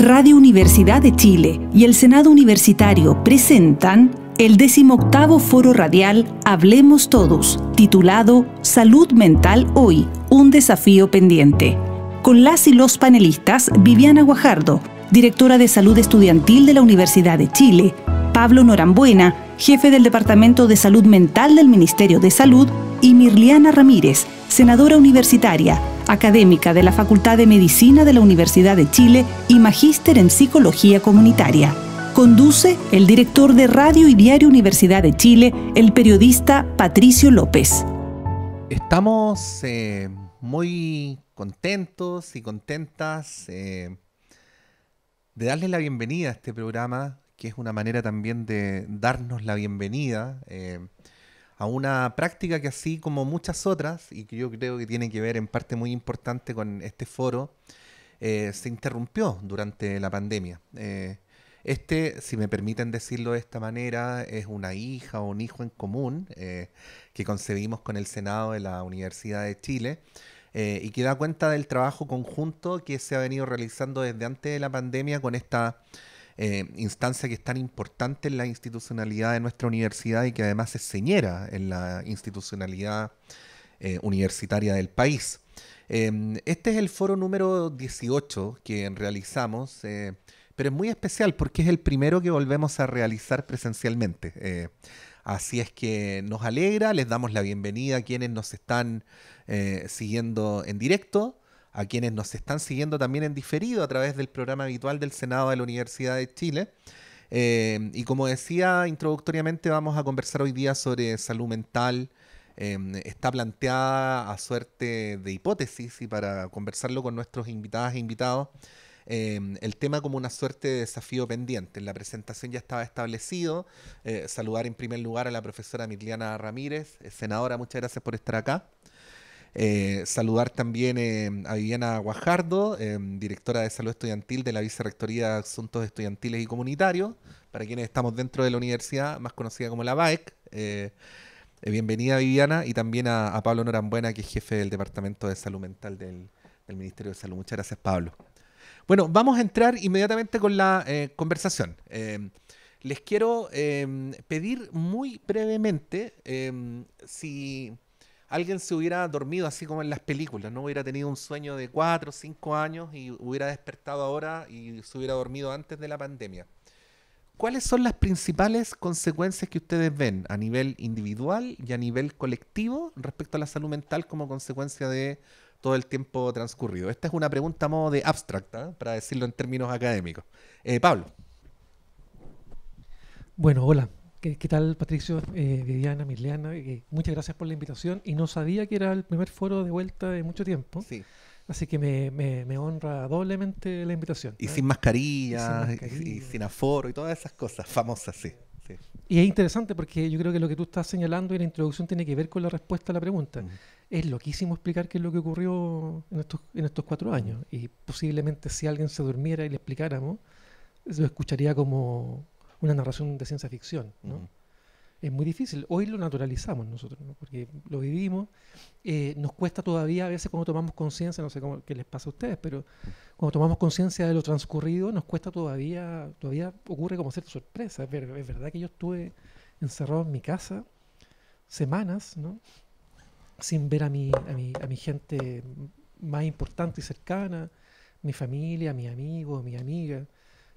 Radio Universidad de Chile y el Senado Universitario presentan el decimoctavo foro radial Hablemos Todos, titulado Salud Mental Hoy, un desafío pendiente. Con las y los panelistas Viviana Guajardo, directora de Salud Estudiantil de la Universidad de Chile, Pablo Norambuena, jefe del Departamento de Salud Mental del Ministerio de Salud, y Mirliana Ramírez, senadora universitaria, académica de la Facultad de Medicina de la Universidad de Chile y magíster en Psicología Comunitaria. Conduce el director de Radio y Diario Universidad de Chile, el periodista Patricio López. Estamos eh, muy contentos y contentas eh, de darles la bienvenida a este programa, que es una manera también de darnos la bienvenida. Eh, a una práctica que así como muchas otras, y que yo creo que tiene que ver en parte muy importante con este foro, eh, se interrumpió durante la pandemia. Eh, este, si me permiten decirlo de esta manera, es una hija o un hijo en común eh, que concebimos con el Senado de la Universidad de Chile y que da cuenta del trabajo conjunto que se ha venido realizando desde antes de la pandemia con esta eh, instancia que es tan importante en la institucionalidad de nuestra universidad y que además es señera en la institucionalidad eh, universitaria del país. Em, este es el foro número 18 que realizamos, eh, pero es muy especial porque es el primero que volvemos a realizar presencialmente. Así es que nos alegra, les damos la bienvenida a quienes nos están siguiendo en directo a quienes nos están siguiendo también en diferido a través del programa habitual del Senado de la Universidad de Chile. Eh, y como decía introductoriamente, vamos a conversar hoy día sobre salud mental. Em, está planteada a suerte de hipótesis y para conversarlo con nuestros invitadas e invitados, em, el tema como una suerte de desafío pendiente. En la presentación ya estaba establecido. Eh, saludar en primer lugar a la profesora Mirliana Ramírez, eh, senadora, muchas gracias por estar acá. Eh, saludar también em, a Viviana Guajardo, em, directora de Salud Estudiantil de la Vicerrectoría de Asuntos Estudiantiles y Comunitarios, para quienes estamos dentro de la universidad, más conocida como la BAEC. Eh, eh, bienvenida Viviana y también a, Pablo Norambuena, que es jefe del Departamento de Salud Mental del, del, Ministerio de Salud. Muchas gracias, Pablo. Bueno, vamos a entrar inmediatamente con la conversación. Em, les quiero pedir muy brevemente si alguien se hubiera dormido así como en las películas, ¿no? Hubiera tenido un sueño de cuatro o cinco años y hubiera despertado ahora y se hubiera dormido antes de la pandemia. ¿Cuáles son las principales consecuencias que ustedes ven a nivel individual y a nivel colectivo respecto a la salud mental como consecuencia de todo el tiempo transcurrido? Esta es una pregunta a modo de abstracta, ¿eh? para decirlo en términos académicos. Eh, Pablo. Bueno, hola. ¿Qué, tal, Patricio, eh, Viviana, Miliana? Eh, muchas gracias por la invitación. Y no sabía que era el primer foro de vuelta de mucho tiempo. Sí. Así que me, honra doblemente la invitación. Y sin mascarilla, y sin, aforo, y todas esas cosas famosas, sí, Y es interesante porque yo creo que lo que tú estás señalando en la introducción tiene que ver con la respuesta a la pregunta. Es loquísimo explicar qué es lo que ocurrió en estos, en estos cuatro años. Y posiblemente si alguien se durmiera y le explicáramos, lo escucharía como una narración de ciencia ficción, ¿no? Es muy difícil. Hoy lo naturalizamos nosotros, ¿no? porque lo vivimos. Eh, nos cuesta todavía, a veces cuando tomamos conciencia, no sé cómo, qué les pasa a ustedes, pero cuando tomamos conciencia de lo transcurrido, nos cuesta todavía, todavía ocurre como cierta sorpresa. Es, verdad que yo estuve encerrado en mi casa semanas, ¿no? Sin ver a mi, a mi, a mi gente más importante y cercana, mi familia, mi amigo, mi amiga.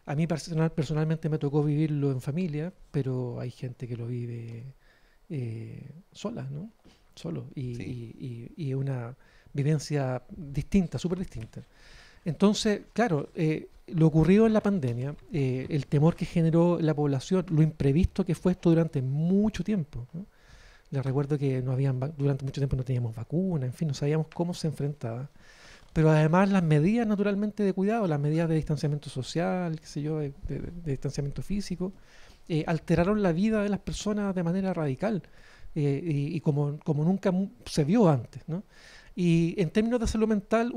A mí personalmente me tocó vivirlo en familia, pero hay gente que lo vive eh, sola, ¿no? Solo. Y, es una vivencia distinta, súper distinta. Entonces, claro, eh, lo ocurrido en la pandemia, eh, el temor que generó la población, lo imprevisto que fue esto durante mucho tiempo. ¿no? Les recuerdo que no habían durante mucho tiempo no teníamos vacuna, en fin, no sabíamos cómo se enfrentaba pero además las medidas naturalmente de cuidado, las medidas de distanciamiento social, qué sé yo, de, distanciamiento físico, eh, alteraron la vida de las personas de manera radical eh, y, como, nunca se vio antes. ¿no? Y en términos de salud mental,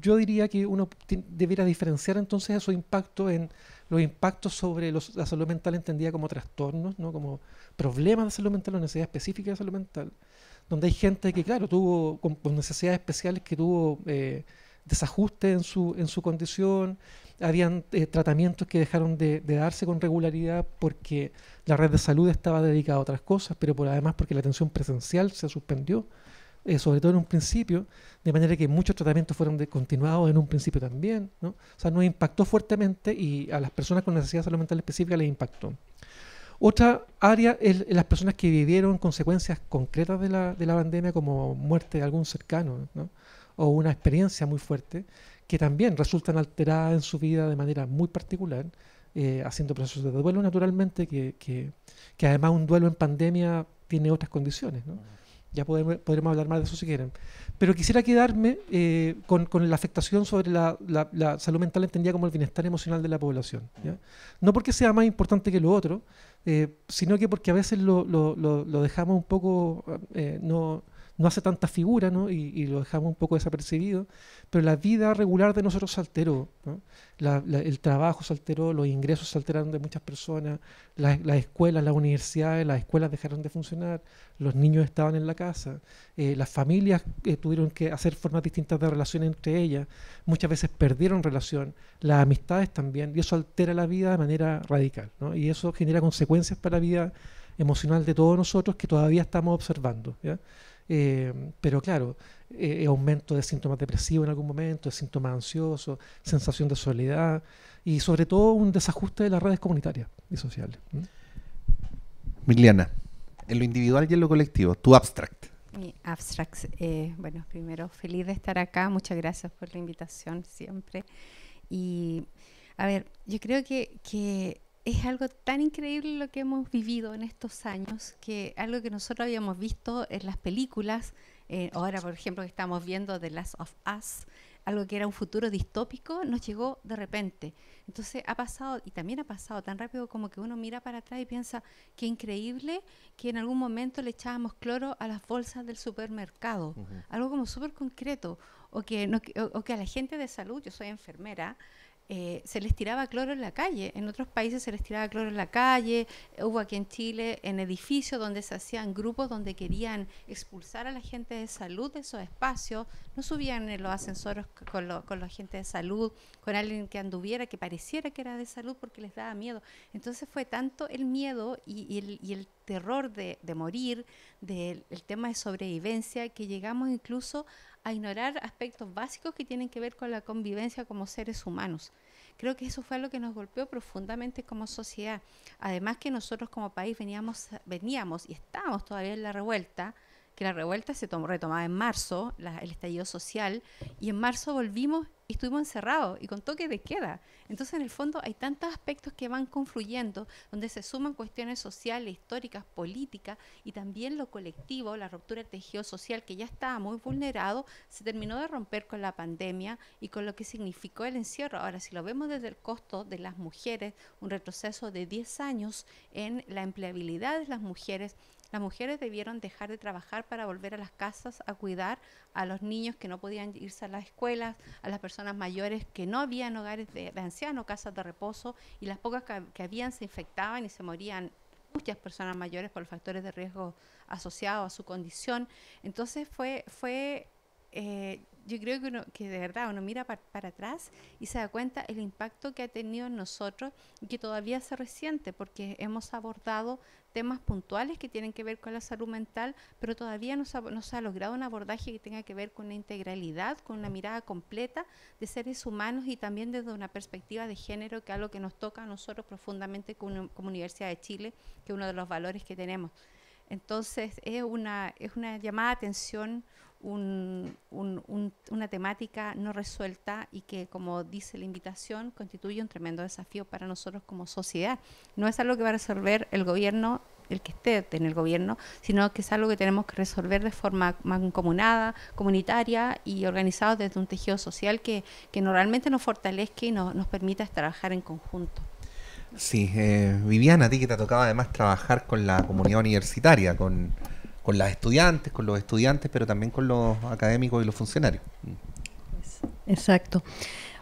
yo diría que uno debiera diferenciar entonces esos impactos en los impactos sobre la salud mental entendida como trastornos, como problemas de salud mental o necesidades específicas de salud mental donde hay gente que, claro, tuvo con, necesidades especiales que tuvo eh, desajuste en su, en su condición, habían eh, tratamientos que dejaron de, darse con regularidad porque la red de salud estaba dedicada a otras cosas, pero por además porque la atención presencial se suspendió, eh, sobre todo en un principio, de manera que muchos tratamientos fueron descontinuados en un principio también, ¿no? O sea, nos impactó fuertemente y a las personas con necesidades salud mental específica les impactó. Otra área es las personas que vivieron consecuencias concretas de la, pandemia, como muerte de algún cercano o una experiencia muy fuerte, que también resultan alteradas en su vida de manera muy particular, eh, haciendo procesos de duelo naturalmente, que, además un duelo en pandemia tiene otras condiciones. ¿no? Ya podemos, podremos hablar más de eso si quieren. Pero quisiera quedarme eh, con, la afectación sobre la, salud mental entendida como el bienestar emocional de la población. No porque sea más importante que lo otro, eh, sino que porque a veces lo, lo, dejamos un poco, eh, no, no hace tanta figura ¿no? y, lo dejamos un poco desapercibido, pero la vida regular de nosotros se alteró, el trabajo se alteró, los ingresos se alteraron de muchas personas, las, escuelas, las universidades, las escuelas dejaron de funcionar, los niños estaban en la casa, eh, las familias eh, tuvieron que hacer formas distintas de relación entre ellas, muchas veces perdieron relación, las amistades también, y eso altera la vida de manera radical, y eso genera consecuencias para la vida emocional de todos nosotros que todavía estamos observando. Eh, pero claro, eh, aumento de síntomas depresivos en algún momento, de síntomas ansiosos, sensación de soledad y sobre todo un desajuste de las redes comunitarias y sociales. Miliana, en lo individual y en lo colectivo, tu abstract. Mi abstract, eh, bueno, primero feliz de estar acá, muchas gracias por la invitación siempre. Y a ver, yo creo que, que es algo tan increíble lo que hemos vivido en estos años, que algo que nosotros habíamos visto en las películas, eh, ahora por ejemplo que estamos viendo The Last of Us, algo que era un futuro distópico, nos llegó de repente. Entonces ha pasado, y también ha pasado tan rápido como que uno mira para atrás y piensa, qué increíble que en algún momento le echábamos cloro a las bolsas del supermercado, algo como súper concreto, no, o que a la gente de salud, yo soy enfermera, eh, se les tiraba cloro en la calle. En otros países se les tiraba cloro en la calle. Eh, hubo aquí en Chile, en edificios donde se hacían grupos donde querían expulsar a la gente de salud de esos espacios. No subían en los ascensores con, con la gente de salud, con alguien que anduviera, que pareciera que era de salud porque les daba miedo. Entonces fue tanto el miedo y, el, terror de, morir, del tema de sobrevivencia, que llegamos incluso a ignorar aspectos básicos que tienen que ver con la convivencia como seres humanos. Creo que eso fue lo que nos golpeó profundamente como sociedad. Además que nosotros como país veníamos, veníamos y estábamos todavía en la revuelta, que la revuelta se retomaba en marzo, el estallido social, y en marzo volvimos estuvimos encerrados y con toque de queda. Entonces, en el fondo, hay tantos aspectos que van confluyendo, donde se suman cuestiones sociales, históricas, políticas y también lo colectivo, la ruptura del tejido social que ya estaba muy vulnerado, se terminó de romper con la pandemia y con lo que significó el encierro. Ahora, si lo vemos desde el costo de las mujeres, un retroceso de 10 años en la empleabilidad de las mujeres, las mujeres debieron dejar de trabajar para volver a las casas a cuidar a los niños que no podían irse a las escuelas, a las personas personas mayores que no habían hogares de, ancianos, casas de reposo, y las pocas que, habían se infectaban y se morían muchas personas mayores por los factores de riesgo asociados a su condición. Entonces fue, fue eh, yo creo que, uno, que de verdad uno mira para atrás y se da cuenta el impacto que ha tenido en nosotros y que todavía se resiente porque hemos abordado temas puntuales que tienen que ver con la salud mental, pero todavía no se ha, logrado un abordaje que tenga que ver con la integralidad, con una mirada completa de seres humanos y también desde una perspectiva de género, que es algo que nos toca a nosotros profundamente como, Universidad de Chile, que es uno de los valores que tenemos. Entonces es una, es una llamada de atención, una temática no resuelta y que, como dice la invitación, constituye un tremendo desafío para nosotros como sociedad. No es algo que va a resolver el gobierno el que esté en el gobierno, sino que es algo que tenemos que resolver de forma mancomunada, comunitaria y organizado desde un tejido social que, que nos fortalezca y nos permita trabajar en conjunto. Sí, eh, Viviana, a ti que te ha tocado además trabajar con la comunidad universitaria, con con las estudiantes, con los estudiantes, pero también con los académicos y los funcionarios. Exacto.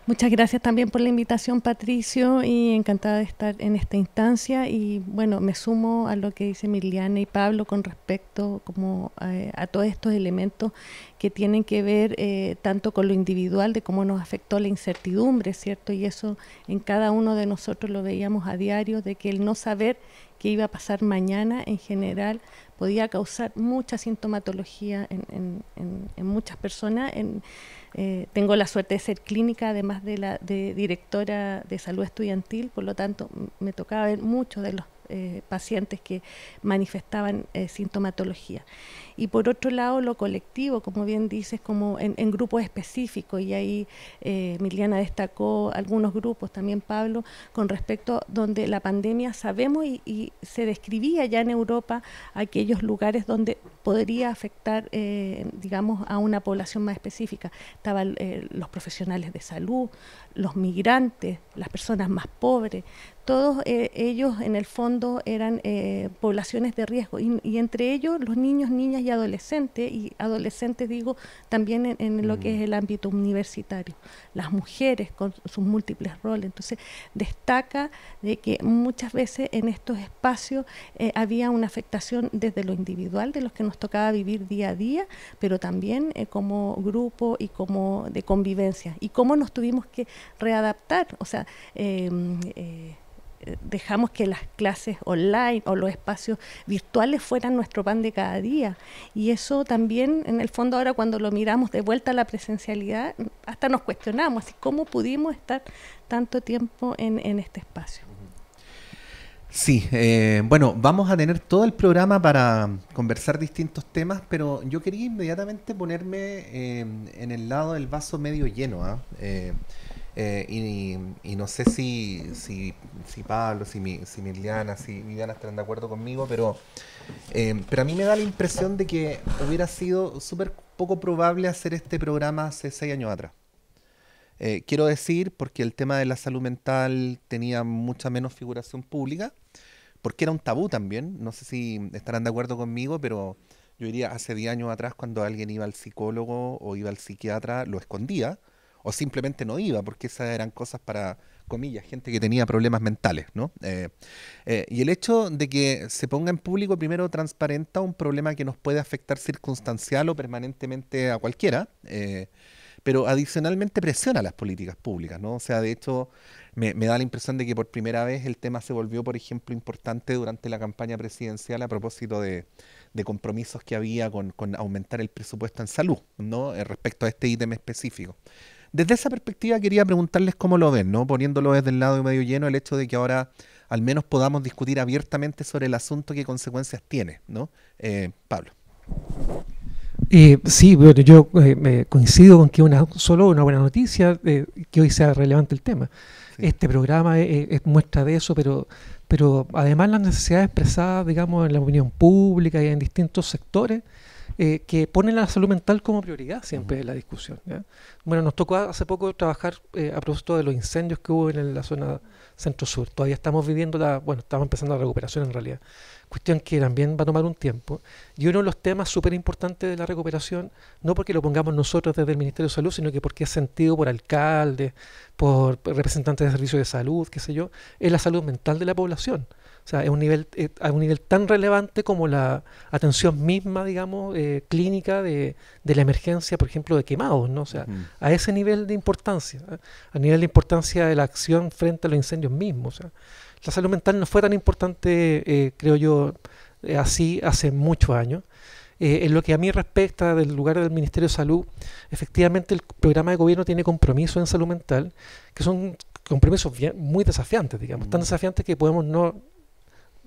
Muchas gracias también por la invitación, Patricio, y encantada de estar en esta instancia. Y bueno, me sumo a lo que dice Miliana y Pablo con respecto como eh, a, todos estos elementos que tienen que ver eh, tanto con lo individual, de cómo nos afectó la incertidumbre, ¿cierto? Y eso en cada uno de nosotros lo veíamos a diario, de que el no saber qué iba a pasar mañana en general podía causar mucha sintomatología en, muchas personas. Eh, tengo la suerte de ser clínica, además de, la, de directora de salud estudiantil, por lo tanto me tocaba ver muchos de los eh, pacientes que manifestaban eh, sintomatología. Y por otro lado, lo colectivo, como bien dices, como en, grupos específicos, y ahí eh, Emiliana destacó algunos grupos, también Pablo, con respecto donde la pandemia sabemos y se describía ya en Europa aquellos lugares donde podría afectar, digamos, a una población más específica. Estaban los profesionales de salud, los migrantes, las personas más pobres, todos eh, ellos en el fondo eran eh, poblaciones de riesgo y, entre ellos los niños, niñas y adolescentes, y adolescentes digo también en, lo que es mm. el ámbito universitario, las mujeres con sus múltiples roles. Entonces destaca de que muchas veces en estos espacios eh, había una afectación desde lo individual, de los que nos tocaba vivir día a día, pero también como grupo y como de convivencia y cómo nos tuvimos que readaptar. O sea, em, dejamos que las clases online o los espacios virtuales fueran nuestro pan de cada día. Y eso también, en el fondo, ahora cuando lo miramos de vuelta a la presencialidad, hasta nos cuestionamos, así, ¿cómo pudimos estar tanto tiempo en, este espacio? Sí, eh, bueno, vamos a tener todo el programa para conversar distintos temas, pero yo quería inmediatamente ponerme eh, en el lado del vaso medio lleno. ¿ah? Eh, eh, y, no sé si, Pablo, si, si Miliana, si Viviana estarán de acuerdo conmigo, pero, eh, pero a mí me da la impresión de que hubiera sido súper poco probable hacer este programa hace seis años atrás. Eh, quiero decir, porque el tema de la salud mental tenía mucha menos figuración pública, porque era un tabú también, no sé si estarán de acuerdo conmigo, pero yo diría hace diez años atrás cuando alguien iba al psicólogo o iba al psiquiatra, lo escondía, o simplemente no iba, porque esas eran cosas para, comillas, gente que tenía problemas mentales, ¿no? Eh, eh, y el hecho de que se ponga en público primero transparenta un problema que nos puede afectar circunstancial o permanentemente a cualquiera, eh, pero adicionalmente presiona las políticas públicas, ¿no? O sea, de hecho, me, da la impresión de que por primera vez el tema se volvió, por ejemplo, importante durante la campaña presidencial a propósito de, compromisos que había con, aumentar el presupuesto en salud, ¿no? respecto a este ítem específico. Desde esa perspectiva quería preguntarles cómo lo ven, ¿no? Poniéndolo desde el lado medio lleno, el hecho de que ahora al menos podamos discutir abiertamente sobre el asunto qué consecuencias tiene, ¿no? Eh, Pablo. Eh, sí, yo eh, coincido con que una solo una buena noticia eh, que hoy sea relevante el tema. Este programa es, muestra de eso, pero, pero además las necesidades expresadas, digamos, en la opinión pública y en distintos sectores, eh, que ponen la salud mental como prioridad siempre en la discusión. Bueno, nos tocó hace poco trabajar eh, a propósito de los incendios que hubo en la zona centro-sur. Todavía estamos viviendo la, bueno, estamos empezando la recuperación en realidad. Cuestión que también va a tomar un tiempo. Y uno de los temas súper importantes de la recuperación, no porque lo pongamos nosotros desde el Ministerio de Salud, sino que porque es sentido por alcaldes, por representantes de servicios de salud, qué sé yo, es la salud mental de la población. O sea, es un nivel, eh, a un nivel tan relevante como la atención misma, digamos, eh, clínica de, de, la emergencia, por ejemplo, de quemados, ¿no? O sea, a ese nivel de importancia, ¿eh? a nivel de importancia de la acción frente a los incendios mismos. O sea, la salud mental no fue tan importante, creo yo, así hace muchos años. en lo que a mí respecta del lugar del Ministerio de Salud, efectivamente el programa de gobierno tiene compromisos en salud mental, que son compromisos bien, muy desafiantes, digamos, tan desafiantes que podemos no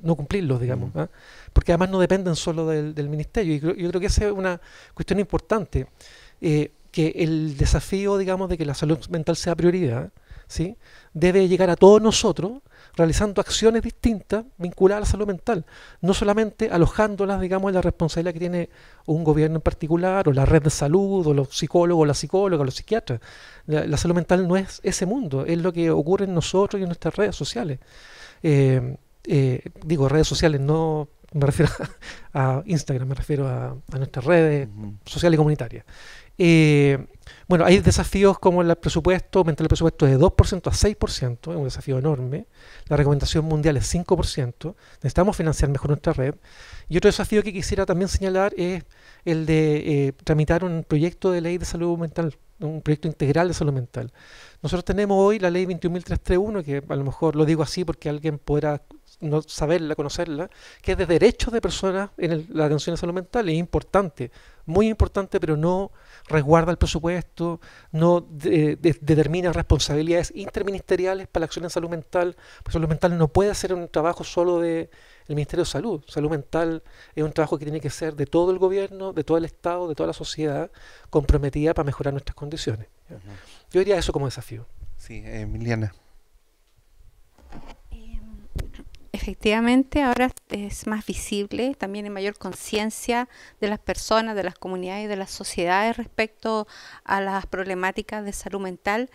no cumplirlos, digamos. Mm. ¿ah? Porque además no dependen solo del, ministerio. Y yo creo que esa es una cuestión importante. Eh, que el desafío, digamos, de que la salud mental sea prioridad, ¿sí? debe llegar a todos nosotros realizando acciones distintas vinculadas a la salud mental, no solamente alojándolas, digamos, en la responsabilidad que tiene un gobierno en particular, o la red de salud, o los psicólogos, o la psicóloga, los psiquiatras. La, salud mental no es ese mundo, es lo que ocurre en nosotros y en nuestras redes sociales. Eh, eh, digo, redes sociales, no me refiero a, Instagram, me refiero a, a nuestras redes sociales y comunitarias. Eh, bueno, hay desafíos como el presupuesto, aumentar el presupuesto de 2% a 6%, es un desafío enorme. La recomendación mundial es 5%. Necesitamos financiar mejor nuestra red. Y otro desafío que quisiera también señalar es el de eh, tramitar un proyecto de ley de salud mental, un proyecto integral de salud mental. Nosotros tenemos hoy la ley 21.331, que a lo mejor lo digo así porque alguien podrá no saberla, conocerla, que es de derechos de personas en la atención a salud mental. Es importante, muy importante, pero no resguarda el presupuesto, no determina responsabilidades interministeriales para la acción en salud mental. Pues salud mental no puede ser un trabajo solo del el Ministerio de Salud. Salud mental es un trabajo que tiene que ser de todo el gobierno, de todo el Estado, de toda la sociedad, comprometida para mejorar nuestras condiciones. Yo diría eso como desafío. Sí, Emiliana. efectivamente ahora es más visible, también hay mayor conciencia de las personas, de las comunidades y de las sociedades respecto a las problemáticas de salud mental.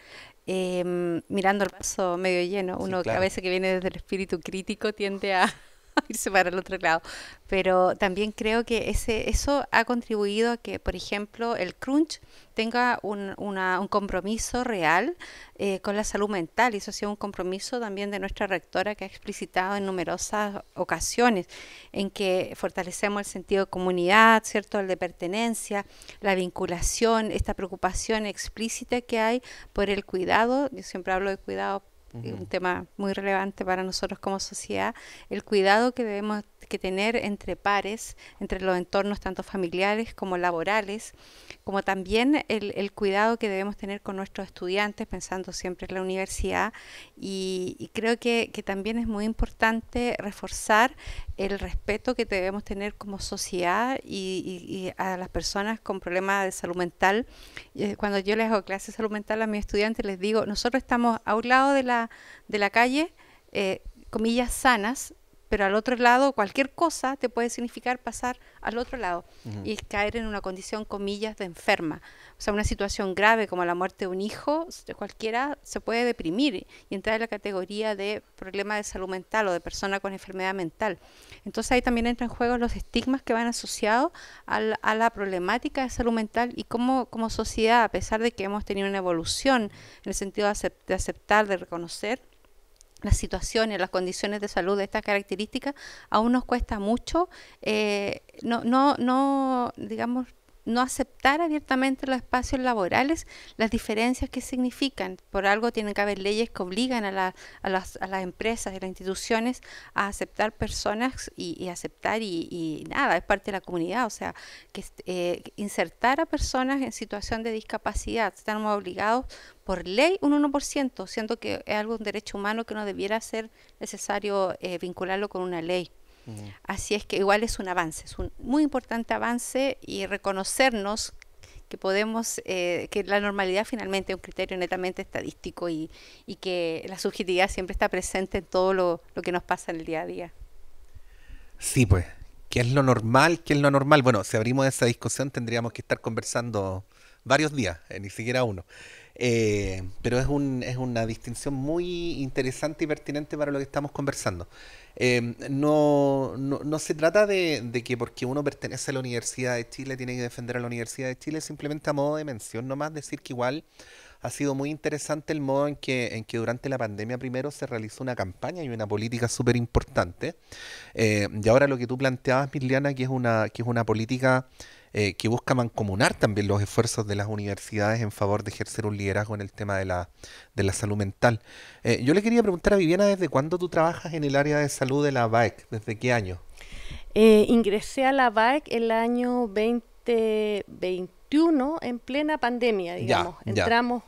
Em, mirando el paso medio lleno, uno que a veces que viene desde el espíritu crítico tiende a, irse para el otro lado. Pero también creo que ese, eso ha contribuido a que, por ejemplo, el crunch tenga un, un compromiso real eh, con la salud mental. Y eso ha sido un compromiso también de nuestra rectora que ha explicitado en numerosas ocasiones, en que fortalecemos el sentido de comunidad, ¿cierto? El de pertenencia, la vinculación, esta preocupación explícita que hay por el cuidado. Yo siempre hablo de cuidado un tema muy relevante para nosotros como sociedad, el cuidado que debemos que tener entre pares, entre los entornos tanto familiares como laborales, como también el, el cuidado que debemos tener con nuestros estudiantes, pensando siempre en la universidad. Y, creo que, que, también es muy importante reforzar el respeto que debemos tener como sociedad y, a las personas con problemas de salud mental. Eh, cuando yo les hago clases de salud mental a mis estudiantes, les digo, nosotros estamos a un lado de la de la calle, eh, comillas, sanas, pero al otro lado cualquier cosa te puede significar pasar al otro lado y caer en una condición, comillas, de enferma. O sea, una situación grave como la muerte de un hijo, cualquiera se puede deprimir y entrar en la categoría de problema de salud mental o de persona con enfermedad mental. Entonces ahí también entran en juego los estigmas que van asociados a la, problemática de salud mental y cómo como sociedad, a pesar de que hemos tenido una evolución en el sentido de aceptar, de reconocer, las situaciones, las condiciones de salud de estas características, aún nos cuesta mucho, eh, no, no, no, digamos, no aceptar abiertamente los espacios laborales, las diferencias que significan. Por algo tienen que haber leyes que obligan a, las, a las, empresas y las instituciones a aceptar personas y, aceptar y, nada, es parte de la comunidad, o sea, que eh, insertar a personas en situación de discapacidad. Estamos obligados por ley un 1%, siendo que es algo un derecho humano que no debiera ser necesario eh, vincularlo con una ley. Así es que igual es un avance, es un muy importante avance y reconocernos que podemos, eh, que la normalidad finalmente es un criterio netamente estadístico y, que la subjetividad siempre está presente en todo lo, que nos pasa en el día a día. Sí, pues, ¿qué es lo normal? ¿Qué es lo normal? Bueno, si abrimos esa discusión tendríamos que estar conversando varios días, eh, ni siquiera uno. Eh, pero es, un, es una distinción muy interesante y pertinente para lo que estamos conversando. Em, no, no, se trata de, que porque uno pertenece a la Universidad de Chile tiene que defender a la Universidad de Chile, simplemente a modo de mención nomás, decir que igual ha sido muy interesante el modo en que, en que durante la pandemia primero se realizó una campaña y una política súper importante. Eh, y ahora lo que tú planteabas, Miliana, que es una, que es una política eh, que busca mancomunar también los esfuerzos de las universidades en favor de ejercer un liderazgo en el tema de la, de la salud mental. Eh, yo le quería preguntar a Viviana, ¿desde cuándo tú trabajas en el área de salud de la BAEC? ¿Desde qué año? Eh, ingresé a la BAEC el año 2021 en plena pandemia, digamos. Entramos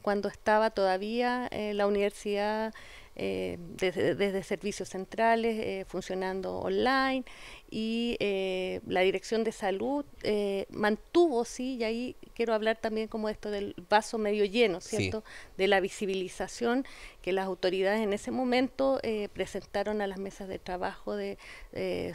cuando estaba todavía la universidad desde, servicios centrales, funcionando online, y eh, la Dirección de Salud eh, mantuvo, sí, y ahí quiero hablar también como esto del vaso medio lleno, ¿cierto? De la visibilización que las autoridades en ese momento eh, presentaron a las mesas de trabajo, de,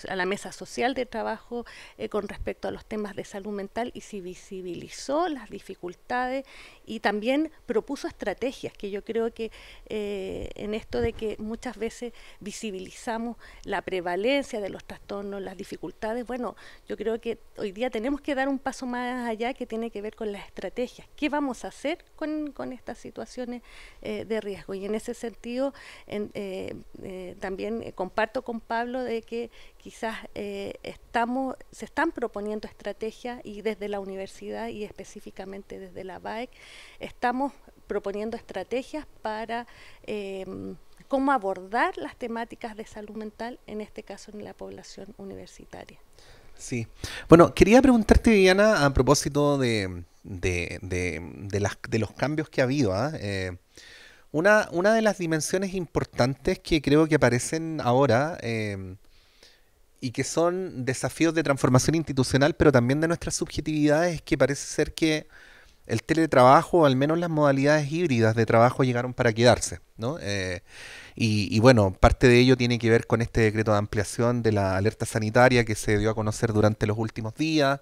a la mesa social de trabajo con respecto a los temas de salud mental y si visibilizó las dificultades y también propuso estrategias que yo creo que en esto de que muchas veces visibilizamos la prevalencia de los trastornos, las dificultades, bueno, yo creo que hoy día tenemos que dar un paso más allá que tiene que ver con las estrategias. ¿Qué vamos a hacer con, estas situaciones eh, de riesgo? Y en ese sentido, eh, eh, también comparto con Pablo de que quizás estamos, se están proponiendo estrategias y desde la universidad y específicamente desde la BAEC estamos proponiendo estrategias para cómo abordar las temáticas de salud mental, en este caso en la población universitaria. Sí. Bueno, quería preguntarte, Diana, a propósito de, de, de, de los cambios que ha habido. ¿ah? Eh, una, una, de las dimensiones importantes que creo que aparecen ahora eh, y que son desafíos de transformación institucional, pero también de nuestras subjetividades, que parece ser que el teletrabajo, al menos las modalidades híbridas de trabajo, llegaron para quedarse. ¿no? Eh, y, bueno, parte de ello tiene que ver con este decreto de ampliación de la alerta sanitaria que se dio a conocer durante los últimos días.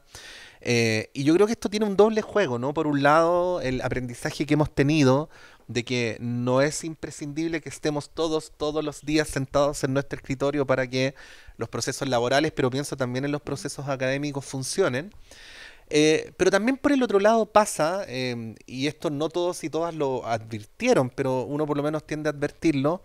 Eh, y yo creo que esto tiene un doble juego, ¿no? Por un lado, el aprendizaje que hemos tenido de que no es imprescindible que estemos todos, todos los días sentados en nuestro escritorio para que los procesos laborales, pero pienso también en los procesos académicos, funcionen. Eh, pero también por el otro lado pasa, em, y esto no todos y todas lo advirtieron, pero uno por lo menos tiende a advertirlo,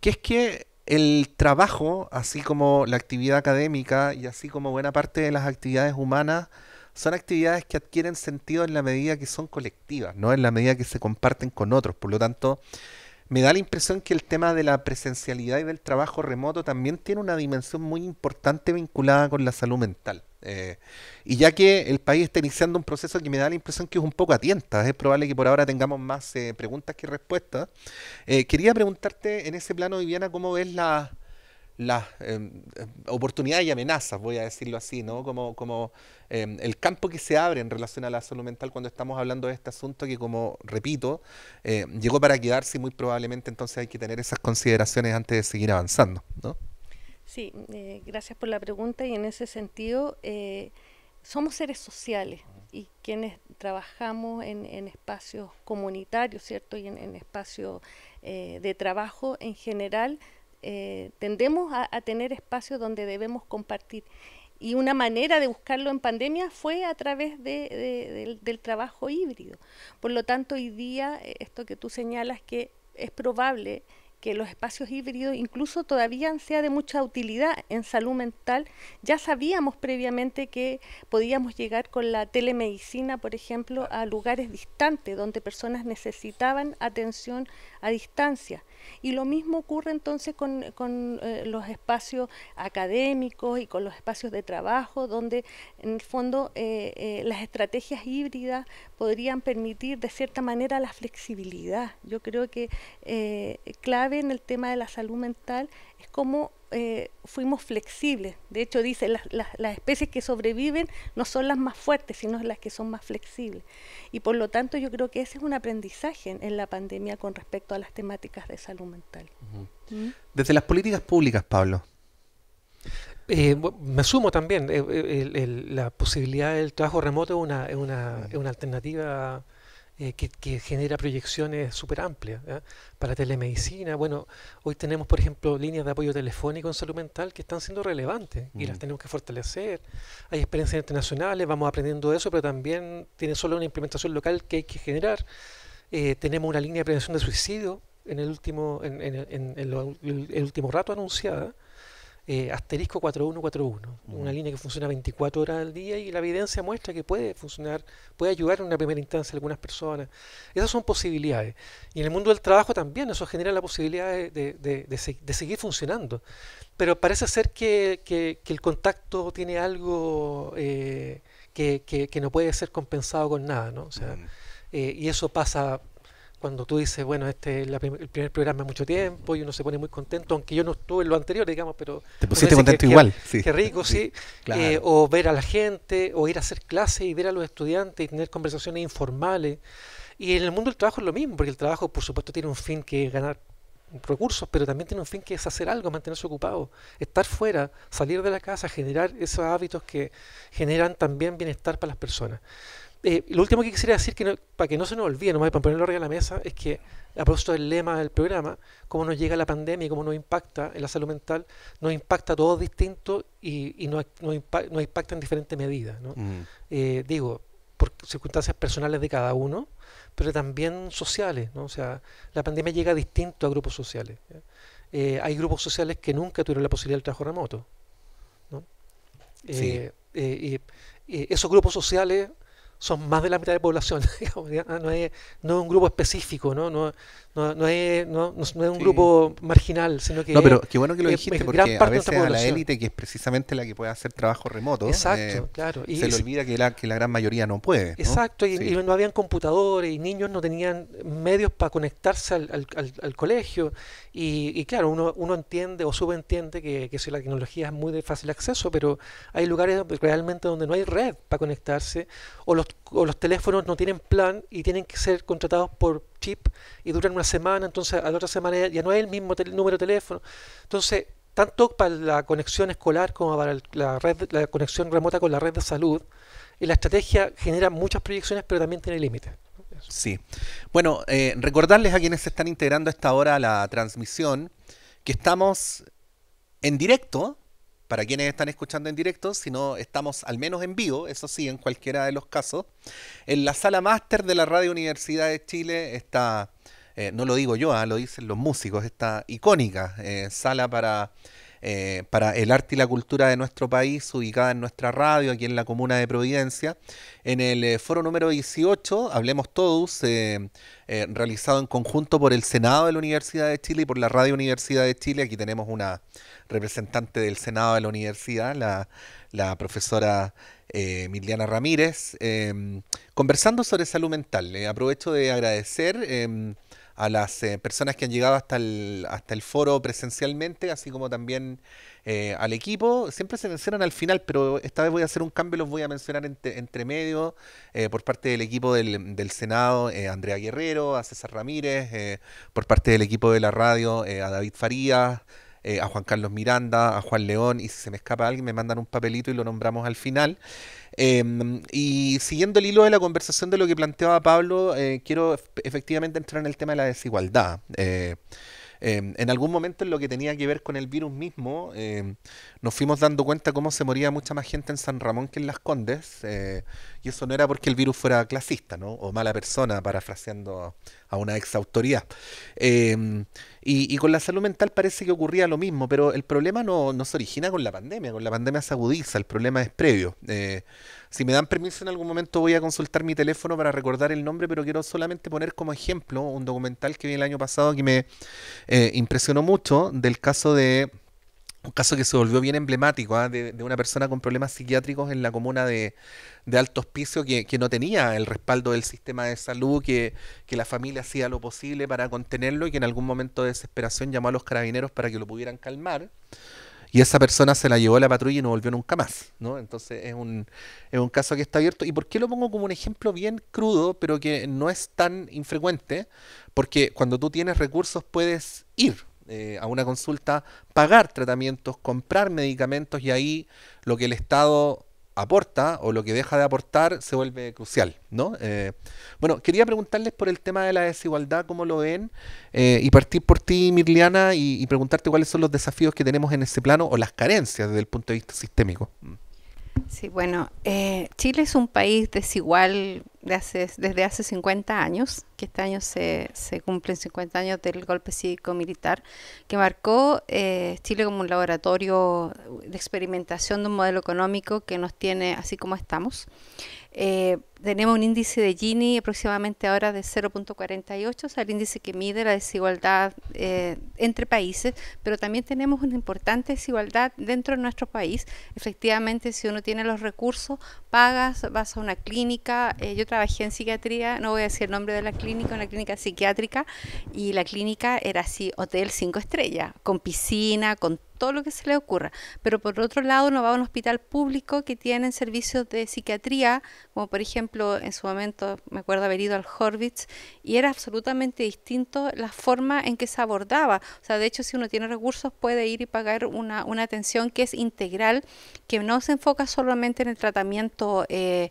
que es que el trabajo, así como la actividad académica y así como buena parte de las actividades humanas, son actividades que adquieren sentido en la medida que son colectivas, no en la medida que se comparten con otros. Por lo tanto, me da la impresión que el tema de la presencialidad y del trabajo remoto también tiene una dimensión muy importante vinculada con la salud mental. Eh, y ya que el país está iniciando un proceso que me da la impresión que es un poco atienta, es probable que por ahora tengamos más eh, preguntas que respuestas. Eh, quería preguntarte en ese plano, Viviana, cómo ves las em, em, oportunidades y amenazas, voy a decirlo así, ¿no? Como, como em, el campo que se abre en relación a la salud mental cuando estamos hablando de este asunto que, como repito, llegó para quedarse y muy probablemente entonces hay que tener esas consideraciones antes de seguir avanzando, ¿no? Sí, eh, gracias por la pregunta y en ese sentido eh, somos seres sociales y quienes trabajamos en, espacios comunitarios, ¿cierto? Y en, espacios eh, de trabajo en general, tendemos a, tener espacios donde debemos compartir y una manera de buscarlo en pandemia fue a través de, del, trabajo híbrido. Por lo tanto, hoy día, esto que tú señalas que es probable que los espacios híbridos incluso todavía sea de mucha utilidad en salud mental. Ya sabíamos previamente que podíamos llegar con la telemedicina, por ejemplo, a lugares distantes donde personas necesitaban atención a distancia. Y lo mismo ocurre entonces con, eh, los espacios académicos y con los espacios de trabajo, donde en el fondo eh, eh, las estrategias híbridas podrían permitir de cierta manera la flexibilidad. Yo creo que clave en el tema de la salud mental es como eh, fuimos flexibles. De hecho, dice, las, especies que sobreviven no son las más fuertes, sino las que son más flexibles. Y por lo tanto, yo creo que ese es un aprendizaje en, la pandemia con respecto a las temáticas de salud mental. ¿Mm? Desde las políticas públicas, Pablo. Eh, me asumo también, eh, la posibilidad del trabajo remoto es una, una alternativa eh, que, genera proyecciones súper amplias para telemedicina. Bueno, hoy tenemos, por ejemplo, líneas de apoyo telefónico en salud mental que están siendo relevantes y las mm. tenemos que fortalecer. Hay experiencias internacionales, vamos aprendiendo de eso, pero también tiene solo una implementación local que hay que generar. Eh, tenemos una línea de prevención de suicidio en el último, en, el último rato anunciada eh, asterisco 4141, una línea que funciona 24 horas al día y la evidencia muestra que puede funcionar, puede ayudar en una primera instancia a algunas personas. Esas son posibilidades. Y en el mundo del trabajo también eso genera la posibilidad de, seguir funcionando. Pero parece ser que, el contacto tiene algo eh, que, no puede ser compensado con nada, ¿no? sea, eh, y eso pasa cuando tú dices, bueno, este es el primer programa de mucho tiempo y uno se pone muy contento, aunque yo no estuve en lo anterior, digamos, pero... Te pusiste contento igual, Qué rico, sí. Eh, o ver a la gente, o ir a hacer clases y ver a los estudiantes y tener conversaciones informales. Y en el mundo del trabajo es lo mismo, porque el trabajo, por supuesto, tiene un fin que es ganar recursos, pero también tiene un fin que es hacer algo, mantenerse ocupado, estar fuera, salir de la casa, generar esos hábitos que generan también bienestar para las personas. Eh, lo último que quisiera decir, que para que no se nos olvide, nomás para ponerlo arriba de la mesa, es que a propósito del lema del programa, cómo nos llega la pandemia y cómo nos impacta en la salud mental, nos impacta a todos distintos y, nos, impacta, en diferentes medidas. Mm. Eh, digo, por circunstancias personales de cada uno, pero también sociales. ¿no? O sea, la pandemia llega distinto a grupos sociales. Eh, hay grupos sociales que nunca tuvieron la posibilidad del trabajo remoto. ¿no? y, esos grupos sociales son más de la mitad de la población. no, es, no un grupo específico, ¿no? No, no, es, un grupo marginal, sino que... No, pero qué bueno que lo dijiste, porque a la élite, que es precisamente la que puede hacer trabajo remoto, Exacto, eh, claro. y se le olvida que la, que la gran mayoría no puede. Exacto, y, no habían computadores, y niños no tenían medios para conectarse al, colegio, y, claro, uno, uno entiende o subentiende que, que la tecnología es muy de fácil acceso, pero hay lugares realmente donde no hay red para conectarse, o los, o los teléfonos no tienen plan y tienen que ser contratados por chip y duran una semana, entonces a la otra semana ya no es el mismo número de teléfono. Entonces, tanto para la conexión escolar como para la, red, la conexión remota con la red de salud, y la estrategia genera muchas proyecciones, pero también tiene límites. Sí. Bueno, eh, recordarles a quienes se están integrando a esta hora la transmisión que estamos en directo para quienes están escuchando en directo, si no, estamos al menos en vivo, eso sí, en cualquiera de los casos. En la sala máster de la Radio Universidad de Chile está, eh, no lo digo yo, ah, lo dicen los músicos, esta icónica eh, sala para eh, para el arte y la cultura de nuestro país, ubicada en nuestra radio, aquí en la comuna de Providencia. En el eh, foro número 18, Hablemos Todos, eh, realizado en conjunto por el Senado de la Universidad de Chile y por la Radio Universidad de Chile. Aquí tenemos una representante del Senado de la Universidad, la, profesora eh, Miliana Ramírez, em, conversando sobre salud mental. Le aprovecho de agradecer em, a las eh, personas que han llegado hasta el, hasta el foro presencialmente, así como también eh, al equipo. Siempre se mencionan al final, pero esta vez voy a hacer un cambio, los voy a mencionar entre, medio eh, por parte del equipo del, del Senado, Andrea Guerrero, a César Ramírez, por parte del equipo de la radio, a David Farías, eh, a Juan Carlos Miranda, a Juan León, y si se me escapa alguien me mandan un papelito y lo nombramos al final. Em, y siguiendo el hilo de la conversación de lo que planteaba Pablo, eh, quiero efectivamente entrar en el tema de la desigualdad. Eh, Em, en algún momento en lo que tenía que ver con el virus mismo, em, nos fuimos dando cuenta cómo se moría mucha más gente en San Ramón que en Las Condes, eh, y eso no era porque el virus fuera clasista, ¿no? O mala persona, parafraseando a una ex autoridad. Em, y, con la salud mental parece que ocurría lo mismo, pero el problema no, no, se origina con la pandemia, con la pandemia se agudiza, el problema es previo. Eh, si me dan permiso, en algún momento voy a consultar mi teléfono para recordar el nombre, pero quiero solamente poner como ejemplo un documental que vi el año pasado que me eh, impresionó mucho del caso de un caso que se volvió bien emblemático ¿ah? de, una persona con problemas psiquiátricos en la comuna de, Alto Hospicio que, no tenía el respaldo del sistema de salud, que, que, la familia hacía lo posible para contenerlo y que en algún momento de desesperación llamó a los carabineros para que lo pudieran calmar y esa persona se la llevó a la patrulla y no volvió nunca más, ¿no? Entonces es un, es un caso que está abierto. ¿Y por qué lo pongo como un ejemplo bien crudo, pero que no es tan infrecuente? Porque cuando tú tienes recursos puedes ir, eh, a una consulta, pagar tratamientos, comprar medicamentos y ahí lo que el Estado aporta o lo que deja de aportar se vuelve crucial, ¿no? Eh, bueno, quería preguntarles por el tema de la desigualdad, cómo lo ven, eh, y partir por ti, Mirliana, y preguntarte cuáles son los desafíos que tenemos en ese plano o las carencias desde el punto de vista sistémico. Sí, bueno, eh, Chile es un país desigual desde hace 50 años, que este año se, se cumplen 50 años del golpe cívico-militar, que marcó eh, Chile como un laboratorio de experimentación de un modelo económico que nos tiene así como estamos. Eh, tenemos un índice de Gini aproximadamente ahora de 0.48, o sea, el índice que mide la desigualdad eh, entre países, pero también tenemos una importante desigualdad dentro de nuestro país. Efectivamente, si uno tiene los recursos, pagas, vas a una clínica. Eh, yo trabajé en psiquiatría, no voy a decir el nombre de la clínica, una clínica psiquiátrica, y la clínica era así, hotel 5 estrellas, con piscina, con todo lo que se le ocurra. Pero por otro lado, uno va a un hospital público que tiene servicios de psiquiatría, como por ejemplo en su momento me acuerdo haber ido al Horvitz, y era absolutamente distinto la forma en que se abordaba. O sea, de hecho, si uno tiene recursos puede ir y pagar una, una atención que es integral, que no se enfoca solamente en el tratamiento eh,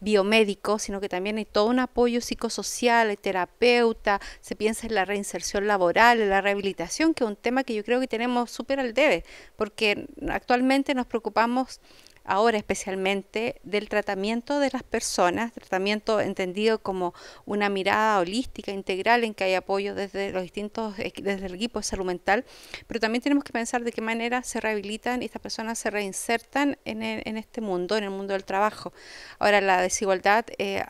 biomédico, sino que también hay todo un apoyo psicosocial, hay terapeuta, se piensa en la reinserción laboral, en la rehabilitación, que es un tema que yo creo que tenemos súper al debe, porque actualmente nos preocupamos ahora especialmente del tratamiento de las personas, tratamiento entendido como una mirada holística, integral, en que hay apoyo desde los distintos, desde el equipo de salud mental, pero también tenemos que pensar de qué manera se rehabilitan y estas personas se reinsertan en, este mundo, en el mundo del trabajo. Ahora, la desigualdad eh,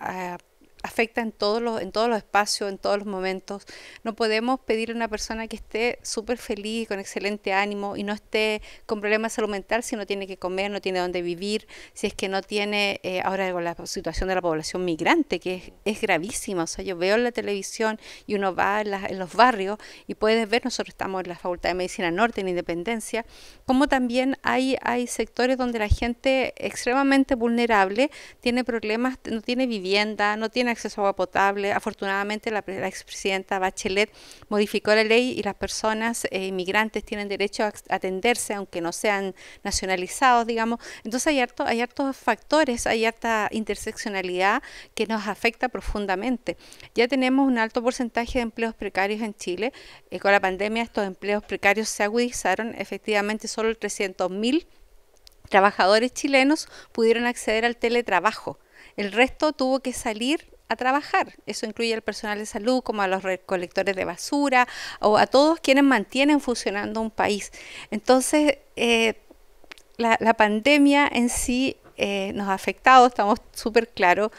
afecta en todos los, en todos los espacios, en todos los momentos. No podemos pedir a una persona que esté súper feliz, con excelente ánimo y no esté con problemas de salud mental si no tiene que comer, no tiene dónde vivir, si es que no tiene, eh, ahora con la situación de la población migrante, que es, gravísima. O sea, yo veo en la televisión y uno va en, los barrios y puedes ver, nosotros estamos en la Facultad de Medicina Norte, en Independencia, como también hay, hay sectores donde la gente extremadamente vulnerable tiene problemas, no tiene vivienda, no tiene acceso a agua potable. Afortunadamente, la, la expresidenta Bachelet modificó la ley y las personas eh, inmigrantes tienen derecho a atenderse, aunque no sean nacionalizados, digamos. Entonces, hay, harto, hay hartos factores, hay harta interseccionalidad que nos afecta profundamente. Ya tenemos un alto porcentaje de empleos precarios en Chile. Eh, con la pandemia, estos empleos precarios se agudizaron. Efectivamente, solo 300.000 trabajadores chilenos pudieron acceder al teletrabajo. El resto tuvo que salir a trabajar. Eso incluye al personal de salud, como a los recolectores de basura o a todos quienes mantienen funcionando un país. Entonces, eh, la, pandemia en sí eh, nos ha afectado, estamos súper claros.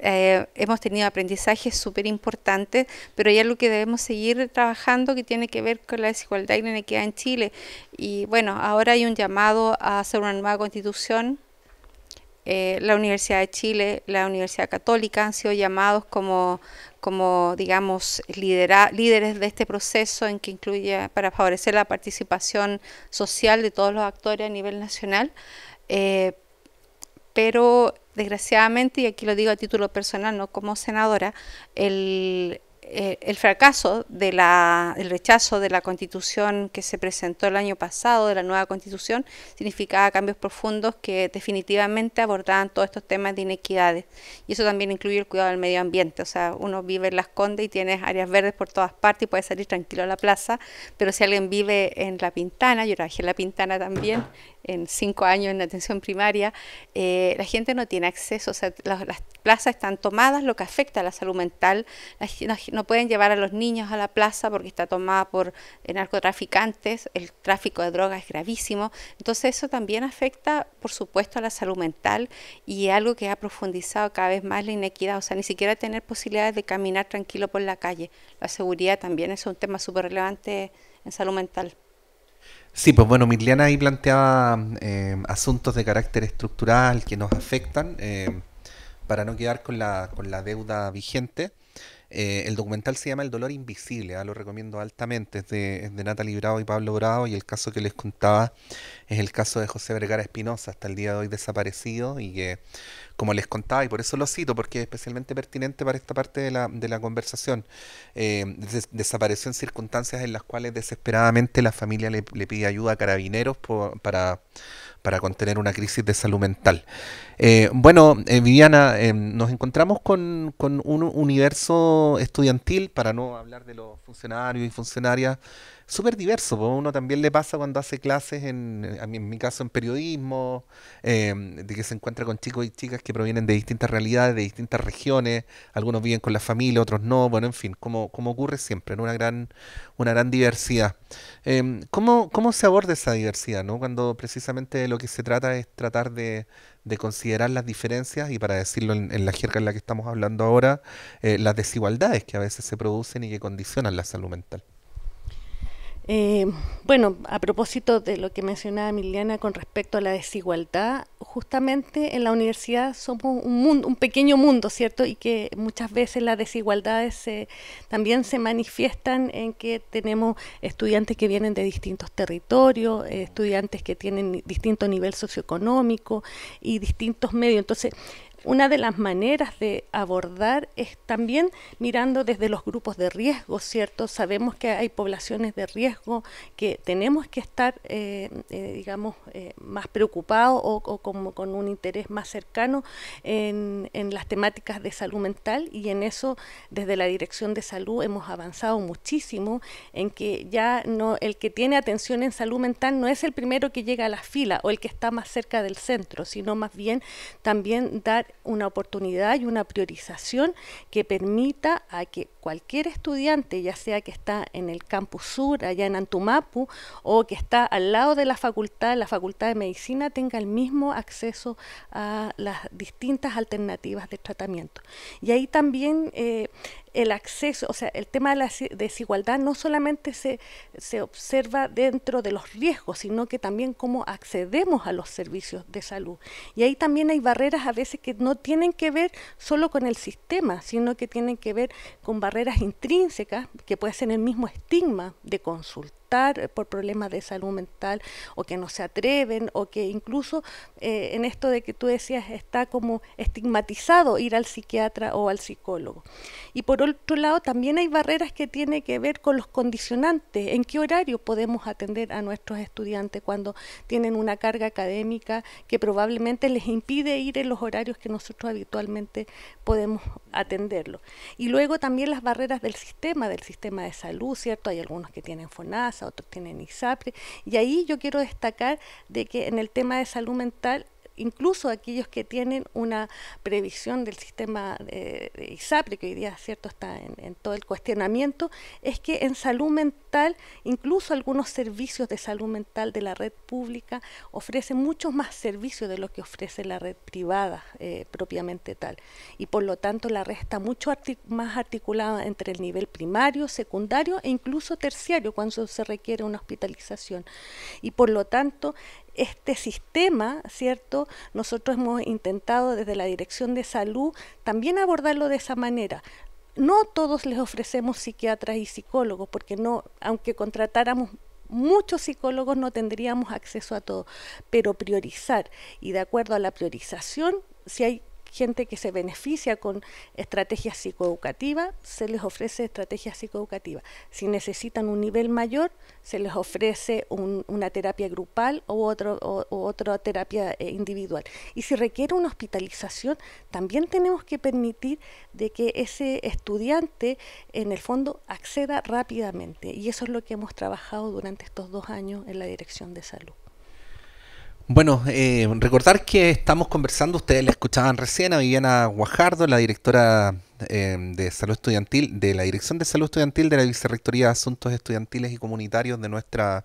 Eh, hemos tenido aprendizajes súper importantes, pero ya lo que debemos seguir trabajando que tiene que ver con la desigualdad y la inequidad en Chile. Y bueno, ahora hay un llamado a hacer una nueva constitución eh, la Universidad de Chile, la Universidad Católica han sido llamados como, como digamos, lidera, líderes de este proceso en que incluye para favorecer la participación social de todos los actores a nivel nacional. Eh, pero desgraciadamente, y aquí lo digo a título personal, no como senadora, el, eh, el fracaso del rechazo de la constitución que se presentó el año pasado, de la nueva constitución, significaba cambios profundos que definitivamente abordaban todos estos temas de inequidades. Y eso también incluye el cuidado del medio ambiente. O sea, uno vive en Las Condes y tienes áreas verdes por todas partes y puedes salir tranquilo a la plaza, pero si alguien vive en La Pintana, yo trabajé en La Pintana también, en cinco años en atención primaria, eh, la gente no tiene acceso, o sea, las, plazas están tomadas, lo que afecta a la salud mental, no, pueden llevar a los niños a la plaza porque está tomada por eh, narcotraficantes, el tráfico de drogas es gravísimo, entonces eso también afecta, por supuesto, a la salud mental y algo que ha profundizado cada vez más la inequidad, o sea, ni siquiera tener posibilidades de caminar tranquilo por la calle, la seguridad también es un tema súper relevante en salud mental. Sí, pues bueno, Mirliana ahí planteaba eh, asuntos de carácter estructural que nos afectan eh, para no quedar con la, con la deuda vigente. Eh, el documental se llama El dolor invisible, ah, lo recomiendo altamente, es de, es de, Bravo y Pablo Bravo y el caso que les contaba es el caso de José Vergara Espinosa, hasta el día de hoy desaparecido y que como les contaba, y por eso lo cito, porque es especialmente pertinente para esta parte de la, de la conversación, eh, desapareció en circunstancias en las cuales desesperadamente la familia le, pide ayuda a carabineros para, contener una crisis de salud mental. Eh, bueno, eh, Viviana, nos encontramos con, con un universo estudiantil, para no hablar de los funcionarios y funcionarias, súper diverso. Porque uno también le pasa cuando hace clases, en, a en mi caso en periodismo, em, de que se encuentra con chicos y chicas que provienen de distintas realidades, de distintas regiones. Algunos viven con la familia, otros no. Bueno, en fin, como, como ocurre siempre, en una gran, una gran diversidad. Em, ¿cómo, se aborda esa diversidad? ¿no? Cuando precisamente lo que se trata es tratar de considerar las diferencias y para decirlo en, la jerga en la que estamos hablando ahora, eh, las desigualdades que a veces se producen y que condicionan la salud mental. Eh, bueno, a propósito de lo que mencionaba Emiliana con respecto a la desigualdad, justamente en la universidad somos un, mundo, un pequeño mundo, ¿cierto? Y que muchas veces las desigualdades también se manifiestan en que tenemos estudiantes que vienen de distintos territorios, eh, estudiantes que tienen distinto nivel socioeconómico y distintos medios. Entonces, una de las maneras de abordar es también mirando desde los grupos de riesgo, ¿cierto? Sabemos que hay poblaciones de riesgo que tenemos que estar, eh, eh, digamos, eh, más preocupados o, como con un interés más cercano en, en, las temáticas de salud mental y en eso desde la Dirección de Salud hemos avanzado muchísimo en que ya no el que tiene atención en salud mental no es el primero que llega a la fila o el que está más cerca del centro, sino más bien también dar una oportunidad y una priorización que permita a que cualquier estudiante, ya sea que está en el campus sur, allá en Antumapu, o que está al lado de la facultad, la facultad de medicina, tenga el mismo acceso a las distintas alternativas de tratamiento. Y ahí también eh, el acceso, o sea, el tema de la desigualdad no solamente se, observa dentro de los riesgos, sino que también cómo accedemos a los servicios de salud. Y ahí también hay barreras a veces que no tienen que ver solo con el sistema, sino que tienen que ver con barreras intrínsecas, que puede ser el mismo estigma de consulta. Eh, por problemas de salud mental o que no se atreven o que incluso eh, en esto de que tú decías está como estigmatizado ir al psiquiatra o al psicólogo. Y por otro lado, también hay barreras que tienen que ver con los condicionantes, en qué horario podemos atender a nuestros estudiantes cuando tienen una carga académica que probablemente les impide ir en los horarios que nosotros habitualmente podemos atenderlo. Y luego también las barreras del sistema, del sistema de salud, ¿cierto? Hay algunos que tienen FONASA otros tienen ISAPRE. Y ahí yo quiero destacar de que en el tema de salud mental incluso aquellos que tienen una previsión del sistema eh, de, ISAPRE, que hoy día cierto está en, todo el cuestionamiento, es que en salud mental, incluso algunos servicios de salud mental de la red pública ofrecen muchos más servicios de lo que ofrece la red privada eh, propiamente tal. Y por lo tanto la red está mucho más articulada entre el nivel primario, secundario e incluso terciario cuando se requiere una hospitalización. Y por lo tanto, este sistema, ¿cierto? Nosotros hemos intentado desde la Dirección de Salud también abordarlo de esa manera. No todos les ofrecemos psiquiatras y psicólogos, porque no, aunque contratáramos muchos psicólogos no tendríamos acceso a todo, pero priorizar y de acuerdo a la priorización, si hay gente que se beneficia con estrategias psicoeducativas, se les ofrece estrategia psicoeducativas. Si necesitan un nivel mayor, se les ofrece una terapia grupal o, otra terapia eh, individual. Y si requiere una hospitalización, también tenemos que permitir de que ese estudiante, en el fondo, acceda rápidamente. Y eso es lo que hemos trabajado durante estos dos años en la Dirección de Salud. Bueno, eh, recordar que estamos conversando, ustedes la escuchaban recién, a Viviana Guajardo, la directora eh, de Salud Estudiantil, de la Dirección de Salud Estudiantil de la Vicerrectoría de Asuntos Estudiantiles y Comunitarios de nuestra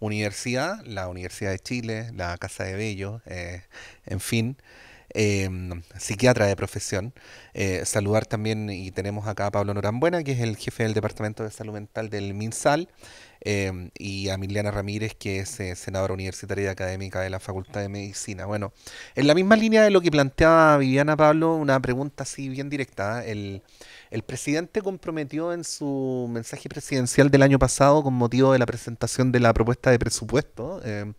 universidad, la Universidad de Chile, la Casa de Bello, eh, en fin. Em, psiquiatra de profesión. Eh, saludar también, y tenemos acá a Pablo Norambuena, que es el jefe del Departamento de Salud Mental del MinSal, em, y a Miliana Ramírez, que es eh, senadora universitaria y académica de la Facultad de Medicina. Bueno, en la misma línea de lo que planteaba Viviana Pablo, una pregunta así bien directa. ¿eh? El, el presidente comprometió en su mensaje presidencial del año pasado, con motivo de la presentación de la propuesta de presupuesto, em,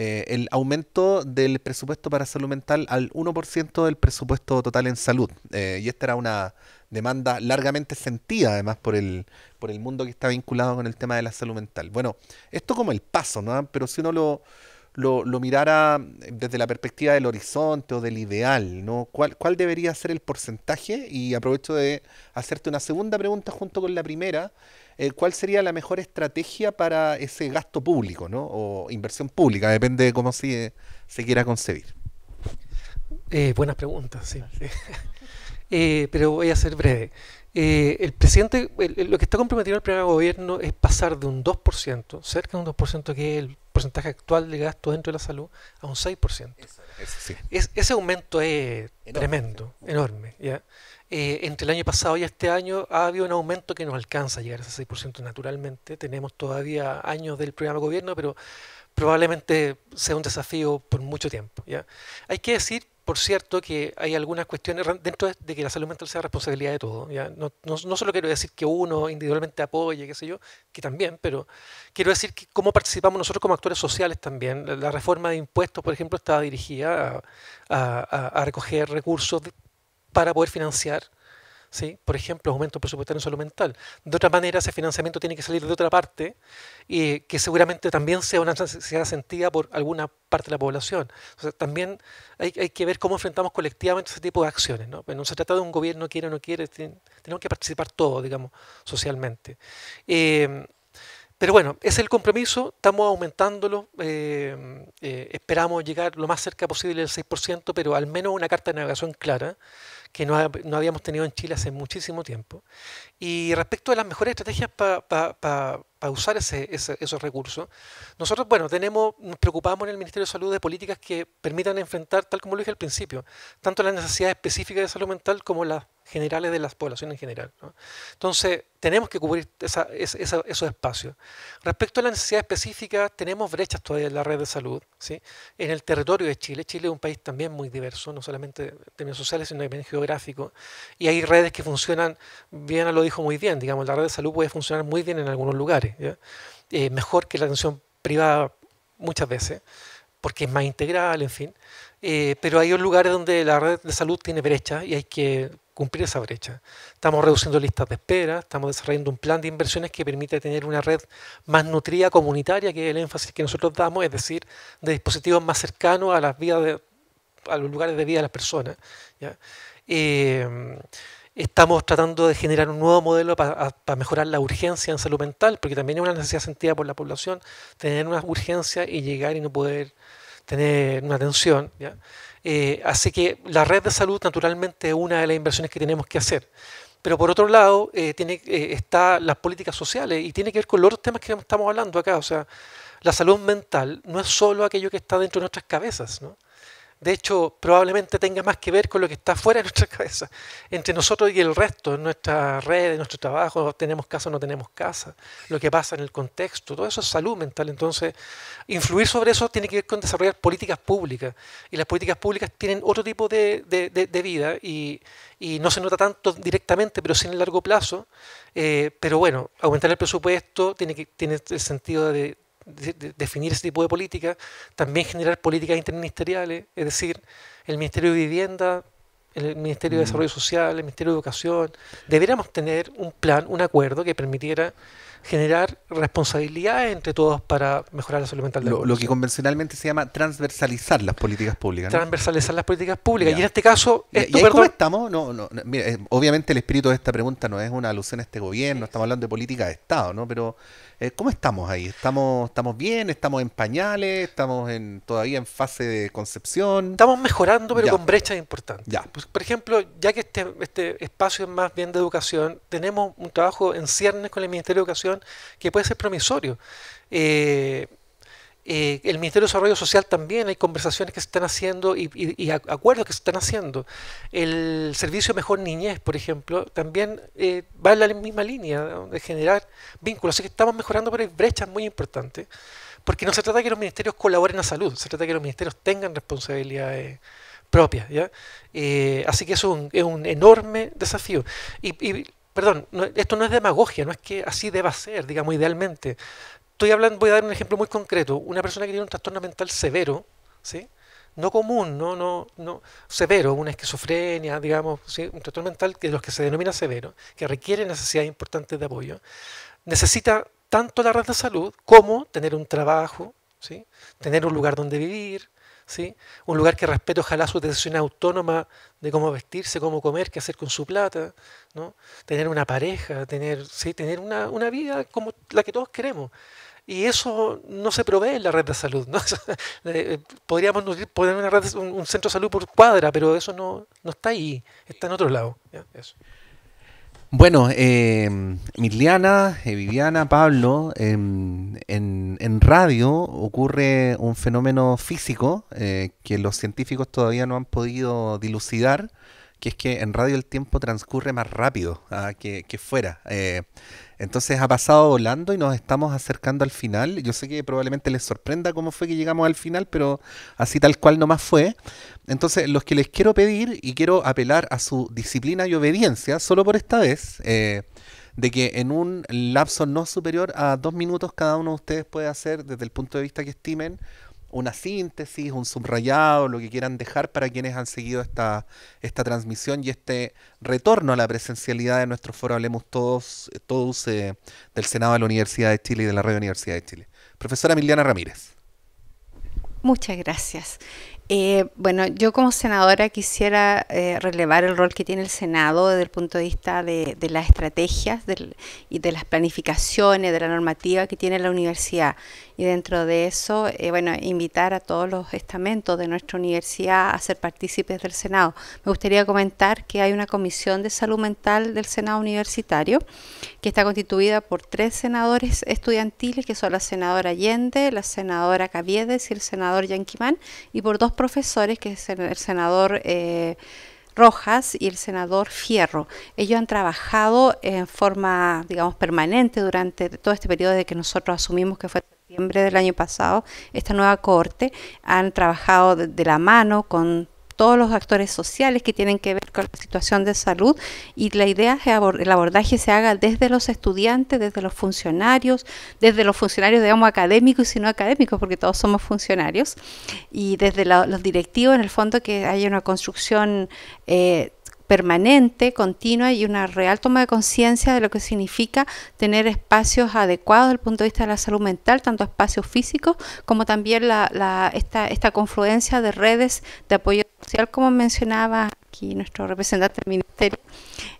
eh, el aumento del presupuesto para salud mental al 1% del presupuesto total en salud. Eh, y esta era una demanda largamente sentida además por el, por el mundo que está vinculado con el tema de la salud mental. Bueno, esto como el paso, ¿no? Pero si uno lo, lo, lo, mirara desde la perspectiva del horizonte o del ideal, ¿no? ¿Cuál, ¿Cuál debería ser el porcentaje? Y aprovecho de hacerte una segunda pregunta junto con la primera. Eh, ¿cuál sería la mejor estrategia para ese gasto público, ¿no? O inversión pública, depende de cómo se, se quiera concebir. Eh, buenas preguntas, sí. Eh, pero voy a ser breve. el presidente, lo que está comprometido el primer gobierno es pasar de un 2%, cerca de un 2% que es el porcentaje actual de gasto dentro de la salud a un 6%. es, ese aumento es tremendo, enorme. ¿ya? Eh, entre el año pasado y este año ha habido un aumento que nos alcanza a llegar a ese 6% naturalmente. Tenemos todavía años del programa gobierno, pero probablemente sea un desafío por mucho tiempo. ¿ya? Hay que decir por cierto, que hay algunas cuestiones dentro de que la salud mental sea responsabilidad de todos. No, solo quiero decir que uno individualmente apoye, qué sé yo, que también, pero quiero decir que cómo participamos nosotros como actores sociales también. La, reforma de impuestos, por ejemplo, estaba dirigida a, recoger recursos para poder financiar ¿sí? por ejemplo, aumento presupuestario en salud mental. De otra manera, ese financiamiento tiene que salir de otra parte, y que seguramente también sea una necesidad sentida por alguna parte de la población. también hay, que ver cómo enfrentamos colectivamente ese tipo de acciones. No, se trata de un gobierno quiere o no quiere, tenemos que participar todos, digamos, socialmente. Em, pero bueno, es el compromiso, estamos aumentándolo, em, eh, esperamos llegar lo más cerca posible del 6%, pero al menos una carta de navegación clara que no, habíamos tenido en Chile hace muchísimo tiempo. Y respecto a las mejores estrategias para para usar ese, esos recursos. Nosotros, bueno, tenemos, nos preocupamos en el Ministerio de Salud de políticas que permitan enfrentar, tal como lo dije al principio, tanto las necesidades específicas de salud mental como las generales de las poblaciones en general. Entonces, tenemos que cubrir esos espacios. Respecto a las necesidades específicas, tenemos brechas todavía en la red de salud, en el territorio de Chile. Chile es un país también muy diverso, no solamente en términos sociales, sino también geográficos. Y hay redes que funcionan, bien lo dijo muy bien, digamos, la red de salud puede funcionar muy bien en algunos lugares ¿ya? Eh, mejor que la atención privada muchas veces, porque es más integral, en fin. Eh, pero hay lugares donde la red de salud tiene brechas y hay que cumplir esa brecha. Estamos reduciendo listas de espera, estamos desarrollando un plan de inversiones que permite tener una red más nutrida comunitaria, que es el énfasis que nosotros damos, es decir, de dispositivos más cercanos a las vías a los lugares de vida de las personas. ¿ya? Eh, estamos tratando de generar un nuevo modelo para, mejorar la urgencia en salud mental, porque también es una necesidad sentida por la población tener una urgencia y llegar y no poder tener una atención. Eh, así que la red de salud naturalmente es una de las inversiones que tenemos que hacer. Pero por otro lado, eh, tiene, eh, está las políticas sociales y tiene que ver con los otros temas que estamos hablando acá. O sea, la salud mental no es solo aquello que está dentro de nuestras cabezas, ¿no? de hecho, probablemente tenga más que ver con lo que está fuera de nuestra cabeza, entre nosotros y el resto, en nuestra red, en nuestro trabajo, tenemos casa o no tenemos casa, lo que pasa en el contexto, todo eso es salud mental. Entonces, influir sobre eso tiene que ver con desarrollar políticas públicas, y las políticas públicas tienen otro tipo de, vida, y, y, no se nota tanto directamente, pero sí en el largo plazo. Eh, pero bueno, aumentar el presupuesto tiene, que, tiene el sentido de definir ese tipo de políticas, también generar políticas interministeriales, es decir, el Ministerio de Vivienda, el Ministerio de mm. Desarrollo Social, el Ministerio de Educación, deberíamos tener un plan, un acuerdo que permitiera generar responsabilidad entre todos para mejorar la salud mental. lo, lo, que convencionalmente se llama transversalizar las políticas públicas. Transversalizar las políticas públicas. Y en este caso... cómo estamos? No, no, eh, obviamente el espíritu de esta pregunta no es una alusión a este gobierno, estamos hablando de política de Estado, ¿no? Pero eh, ¿cómo estamos ahí? ¿Estamos, ¿Estamos bien? ¿Estamos en pañales? ¿Estamos en, todavía en fase de concepción? Estamos mejorando, pero con brechas importantes. Pues, por ejemplo, ya que este, este espacio es más bien de educación, tenemos un trabajo en ciernes con el Ministerio de Educación que puede ser promisorio. Eh, eh, el Ministerio de Desarrollo Social también, hay conversaciones que se están haciendo y, acuerdos que se están haciendo. El Servicio Mejor Niñez, por ejemplo, también eh, va en la misma línea de generar vínculos. Así que estamos mejorando, pero hay brechas muy importantes. Porque no se trata de que los ministerios colaboren a salud, se trata de que los ministerios tengan responsabilidades propias. ¿ya? así que es un, es un enorme desafío. y Perdón, esto no es demagogia, no es que así deba ser, digamos, idealmente. Estoy hablando, voy a dar un ejemplo muy concreto. Una persona que tiene un trastorno mental severo, ¿sí? no común, no, no, no severo, una esquizofrenia, digamos, un trastorno mental que los que se denomina severo, que requiere necesidades importantes de apoyo, necesita tanto la red de salud como tener un trabajo, ¿sí? tener un lugar donde vivir, un lugar que respete ojalá su decisión autónoma de cómo vestirse, cómo comer, qué hacer con su plata, ¿no? tener una pareja, tener, ¿sí? tener una, una vida como la que todos queremos. Y eso no se provee en la red de salud. ¿no? Eh, eh, podríamos poner una red, un, centro de salud por cuadra, pero eso no, no está ahí, está en otro lado. Bueno, em, eh, Miliana, Viviana, Pablo, em, en, en, radio ocurre un fenómeno físico eh, que los científicos todavía no han podido dilucidar, que es que en radio el tiempo transcurre más rápido ah, que, que, fuera. Eh, entonces ha pasado volando y nos estamos acercando al final. Yo sé que probablemente les sorprenda cómo fue que llegamos al final, pero así tal cual no más fue. Entonces, los que les quiero pedir y quiero apelar a su disciplina y obediencia, solo por esta vez, eh, de que en un lapso no superior a dos minutos cada uno de ustedes puede hacer, desde el punto de vista que estimen, una síntesis, un subrayado, lo que quieran dejar para quienes han seguido esta, esta transmisión y este retorno a la presencialidad de nuestro foro Hablemos Todos, eh, todos eh, del Senado de la Universidad de Chile y de la Red Universidad de Chile. Profesora Emiliana Ramírez. Muchas gracias. Eh, bueno, yo como senadora quisiera relevar el rol que tiene el Senado desde el punto de vista de, las estrategias y de las planificaciones, de la normativa que tiene la universidad y dentro de eso, eh, bueno, invitar a todos los estamentos de nuestra universidad a ser partícipes del Senado. Me gustaría comentar que hay una comisión de salud mental del Senado Universitario que está constituida por tres senadores estudiantiles, que son la senadora Allende, la senadora Caviedes y el senador Yanquimán, y por dos profesores, que es el, senador... Eh, Rojas y el senador Fierro. Ellos han trabajado en forma, digamos, permanente durante todo este periodo de que nosotros asumimos que fue del año pasado, esta nueva corte han trabajado de, la mano con todos los actores sociales que tienen que ver con la situación de salud y la idea es que el abordaje se haga desde los estudiantes, desde los funcionarios, desde los funcionarios, digamos, académicos y no académicos, porque todos somos funcionarios, y desde los directivos, en el fondo, que haya una construcción... Eh, permanente, continua y una real toma de conciencia de lo que significa tener espacios adecuados desde el punto de vista de la salud mental, tanto espacios físicos como también esta, confluencia de redes de apoyo social, como mencionaba aquí nuestro representante del Ministerio,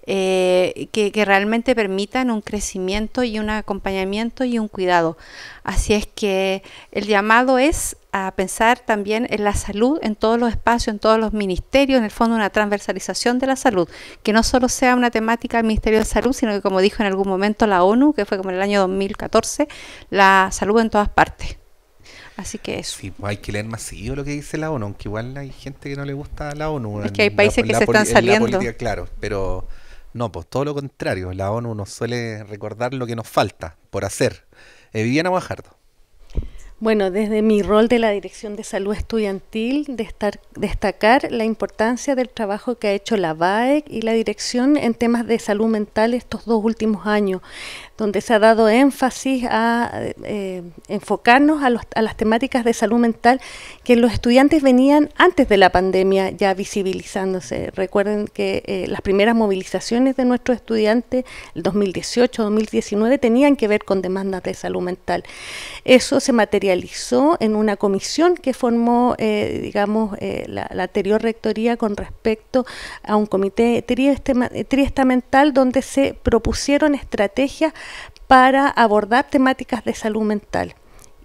eh, que, que, realmente permitan un crecimiento y un acompañamiento y un cuidado. Así es que el llamado es a pensar también en la salud en todos los espacios, en todos los ministerios, en el fondo una transversalización de la salud, que no solo sea una temática del Ministerio de Salud, sino que como dijo en algún momento la ONU, que fue como en el año 2014, la salud en todas partes. Así que eso. Sí, pues, hay que leer más seguido lo que dice la ONU, aunque igual hay gente que no le gusta la ONU. Es que hay países que se están saliendo. claro, pero no, pues todo lo contrario, la ONU nos suele recordar lo que nos falta por hacer. Eh, Viviana Bajardo. Bueno, desde mi rol de la Dirección de Salud Estudiantil, destacar la importancia del trabajo que ha hecho la BAEC y la Dirección en temas de salud mental estos dos últimos años donde se ha dado énfasis a eh, eh, enfocarnos a, las temáticas de salud mental que los estudiantes venían antes de la pandemia ya visibilizándose. Recuerden que eh, las primeras movilizaciones de nuestros estudiantes, el 2018-2019, tenían que ver con demandas de salud mental. Eso se materializó en una comisión que formó, digamos, la, anterior rectoría con respecto a un comité triestamental donde se propusieron estrategias para abordar temáticas de salud mental.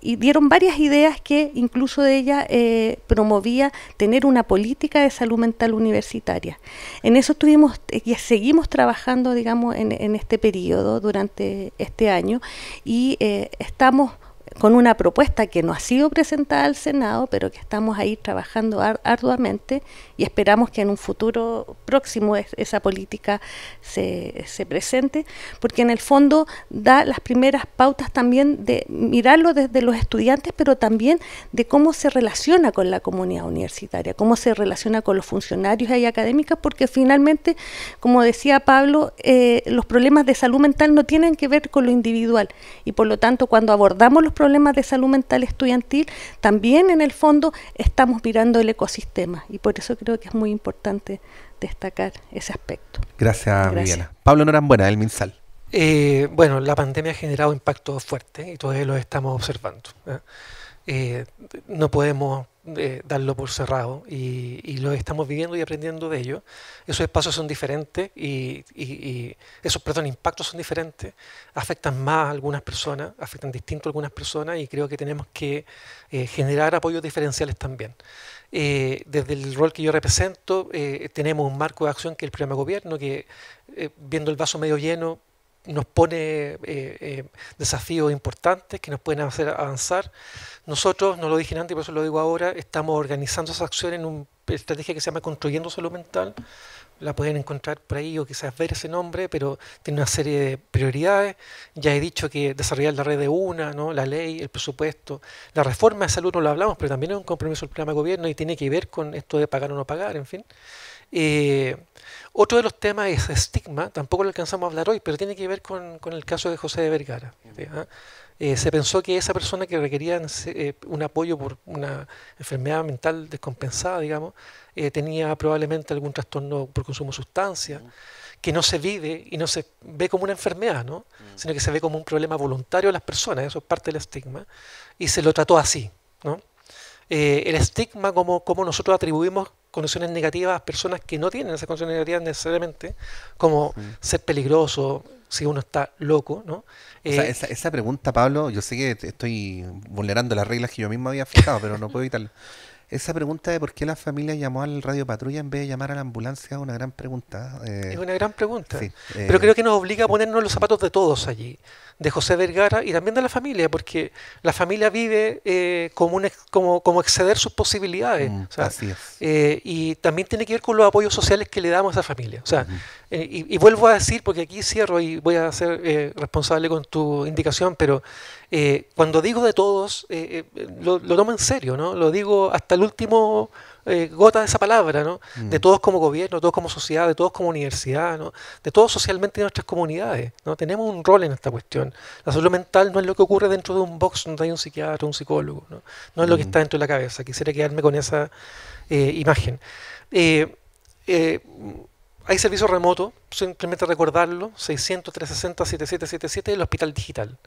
Y dieron varias ideas que incluso ella eh, promovía tener una política de salud mental universitaria. En eso estuvimos eh, y seguimos trabajando, digamos, en, este periodo durante este año y eh, estamos con una propuesta que no ha sido presentada al Senado, pero que estamos ahí trabajando arduamente y esperamos que en un futuro próximo esa política se, presente, porque en el fondo da las primeras pautas también de mirarlo desde los estudiantes, pero también de cómo se relaciona con la comunidad universitaria, cómo se relaciona con los funcionarios y académicas, porque finalmente, como decía Pablo, eh, los problemas de salud mental no tienen que ver con lo individual y por lo tanto cuando abordamos los problemas problemas de salud mental estudiantil, también en el fondo estamos mirando el ecosistema y por eso creo que es muy importante destacar ese aspecto. Gracias, Viviana. Pablo Norambuena, del MinSal. Eh, bueno, la pandemia ha generado impactos fuertes y todavía lo estamos observando. Eh, no podemos eh, darlo por cerrado y, lo estamos viviendo y aprendiendo de ello. Esos espacios son diferentes y, esos perdón, impactos son diferentes, afectan más a algunas personas, afectan distinto a algunas personas y creo que tenemos que eh, generar apoyos diferenciales también. Eh, desde el rol que yo represento, tenemos un marco de acción que es el programa gobierno, que viendo el vaso medio lleno nos pone eh, eh, desafíos importantes que nos pueden hacer avanzar. Nosotros, no lo dije antes, por eso lo digo ahora, estamos organizando esa acción en una estrategia que se llama Construyendo Salud Mental. La pueden encontrar por ahí o quizás ver ese nombre, pero tiene una serie de prioridades. Ya he dicho que desarrollar la red de una, ¿no? la ley, el presupuesto. La reforma de salud no lo hablamos, pero también es un compromiso del programa de gobierno y tiene que ver con esto de pagar o no pagar, en fin. Eh, otro de los temas es estigma, tampoco lo alcanzamos a hablar hoy, pero tiene que ver con, el caso de José de Vergara. Eh, se pensó que esa persona que requería eh, un apoyo por una enfermedad mental descompensada, digamos, eh, tenía probablemente algún trastorno por consumo de sustancias, que no se vive y no se ve como una enfermedad, ¿no? sino que se ve como un problema voluntario de las personas, eso es parte del estigma, y se lo trató así. el estigma, como nosotros atribuimos condiciones negativas personas que no tienen esas condiciones negativas necesariamente, como mm. ser peligroso si uno está loco, ¿no? Eh, esa, esa, pregunta, Pablo, yo sé que estoy vulnerando las reglas que yo mismo había fijado, pero no puedo evitarlo. Esa pregunta de por qué la familia llamó al radio patrulla en vez de llamar a la ambulancia es una gran pregunta. Eh, es una gran pregunta. Eh, pero creo que nos obliga a ponernos los zapatos de todos allí, de José Vergara y también de la familia, porque la familia vive eh, como, exceder sus posibilidades. Mm, así es. y también tiene que ver con los apoyos sociales que le damos a esa familia. y, y, vuelvo a decir, porque aquí cierro y voy a ser responsable con tu indicación, pero eh, cuando digo de todos, eh, eh, lo, tomo en serio, ¿no? Lo digo hasta el último gota de esa palabra, ¿no? Mm. De todos como gobierno, de todos como sociedad, de todos como universidad, De todos socialmente en nuestras comunidades, ¿no? Tenemos un rol en esta cuestión. La salud mental no es lo que ocurre dentro de un box donde hay un psiquiatra, un psicólogo, ¿no? No es lo que mm. está dentro de la cabeza. Quisiera quedarme con esa imagen. hay servicio remoto simplemente pues, recordarlo, 600-360-7777, el hospital digital.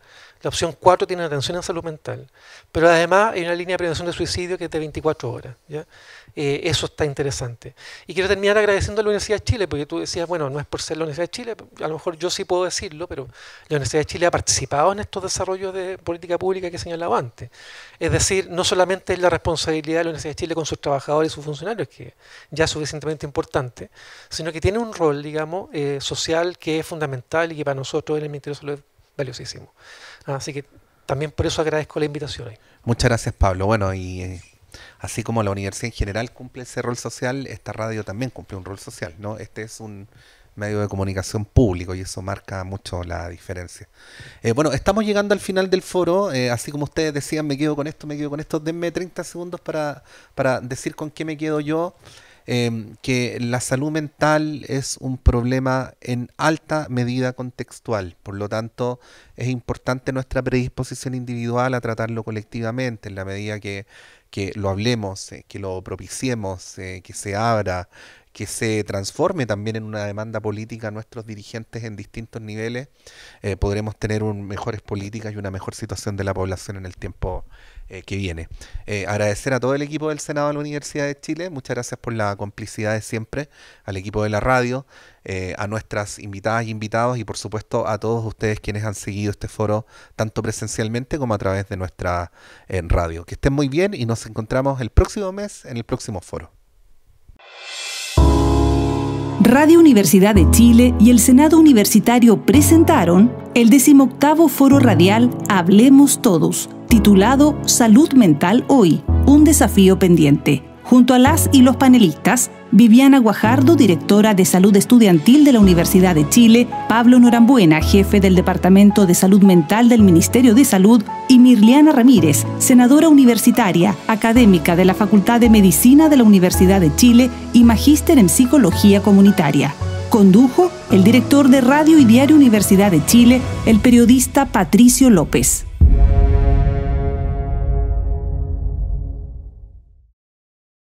La opción 4 tiene atención en salud mental. Pero además hay una línea de prevención de suicidio que es de 24 horas. ¿ya? Eh, eso está interesante. Y quiero terminar agradeciendo a la Universidad de Chile, porque tú decías, bueno, no es por ser la Universidad de Chile, a lo mejor yo sí puedo decirlo, pero la Universidad de Chile ha participado en estos desarrollos de política pública que he señalado antes. Es decir, no solamente es la responsabilidad de la Universidad de Chile con sus trabajadores y sus funcionarios, que ya es suficientemente importante, sino que tiene un rol, digamos, eh, social que es fundamental y que para nosotros en el Ministerio de Salud es valiosísimo. Así que también por eso agradezco la invitación. Hoy. Muchas gracias, Pablo. Bueno, y eh, así como la universidad en general cumple ese rol social, esta radio también cumple un rol social, ¿no? Este es un medio de comunicación público y eso marca mucho la diferencia. Eh, bueno, estamos llegando al final del foro, así como ustedes decían, me quedo con esto, me quedo con esto, denme 30 segundos para, para decir con qué me quedo yo. Em, que la salud mental es un problema en alta medida contextual, por lo tanto es importante nuestra predisposición individual a tratarlo colectivamente, en la medida que, lo hablemos, eh, que lo propiciemos, eh, que se abra, que se transforme también en una demanda política a nuestros dirigentes en distintos niveles, eh, podremos tener mejores políticas y una mejor situación de la población en el tiempo eh, que viene. Eh, agradecer a todo el equipo del Senado de la Universidad de Chile, muchas gracias por la complicidad de siempre, al equipo de la radio, eh, a nuestras invitadas e invitados y por supuesto a todos ustedes quienes han seguido este foro tanto presencialmente como a través de nuestra en radio. Que estén muy bien y nos encontramos el próximo mes en el próximo foro. Radio Universidad de Chile y el Senado Universitario presentaron el 18 Foro Radial Hablemos Todos, titulado Salud Mental Hoy, un desafío pendiente, junto a las y los panelistas Viviana Guajardo, directora de Salud Estudiantil de la Universidad de Chile, Pablo Norambuena, jefe del Departamento de Salud Mental del Ministerio de Salud, y Mirliana Ramírez, senadora universitaria, académica de la Facultad de Medicina de la Universidad de Chile y magíster en Psicología Comunitaria. Condujo el director de Radio y Diario Universidad de Chile, el periodista Patricio López.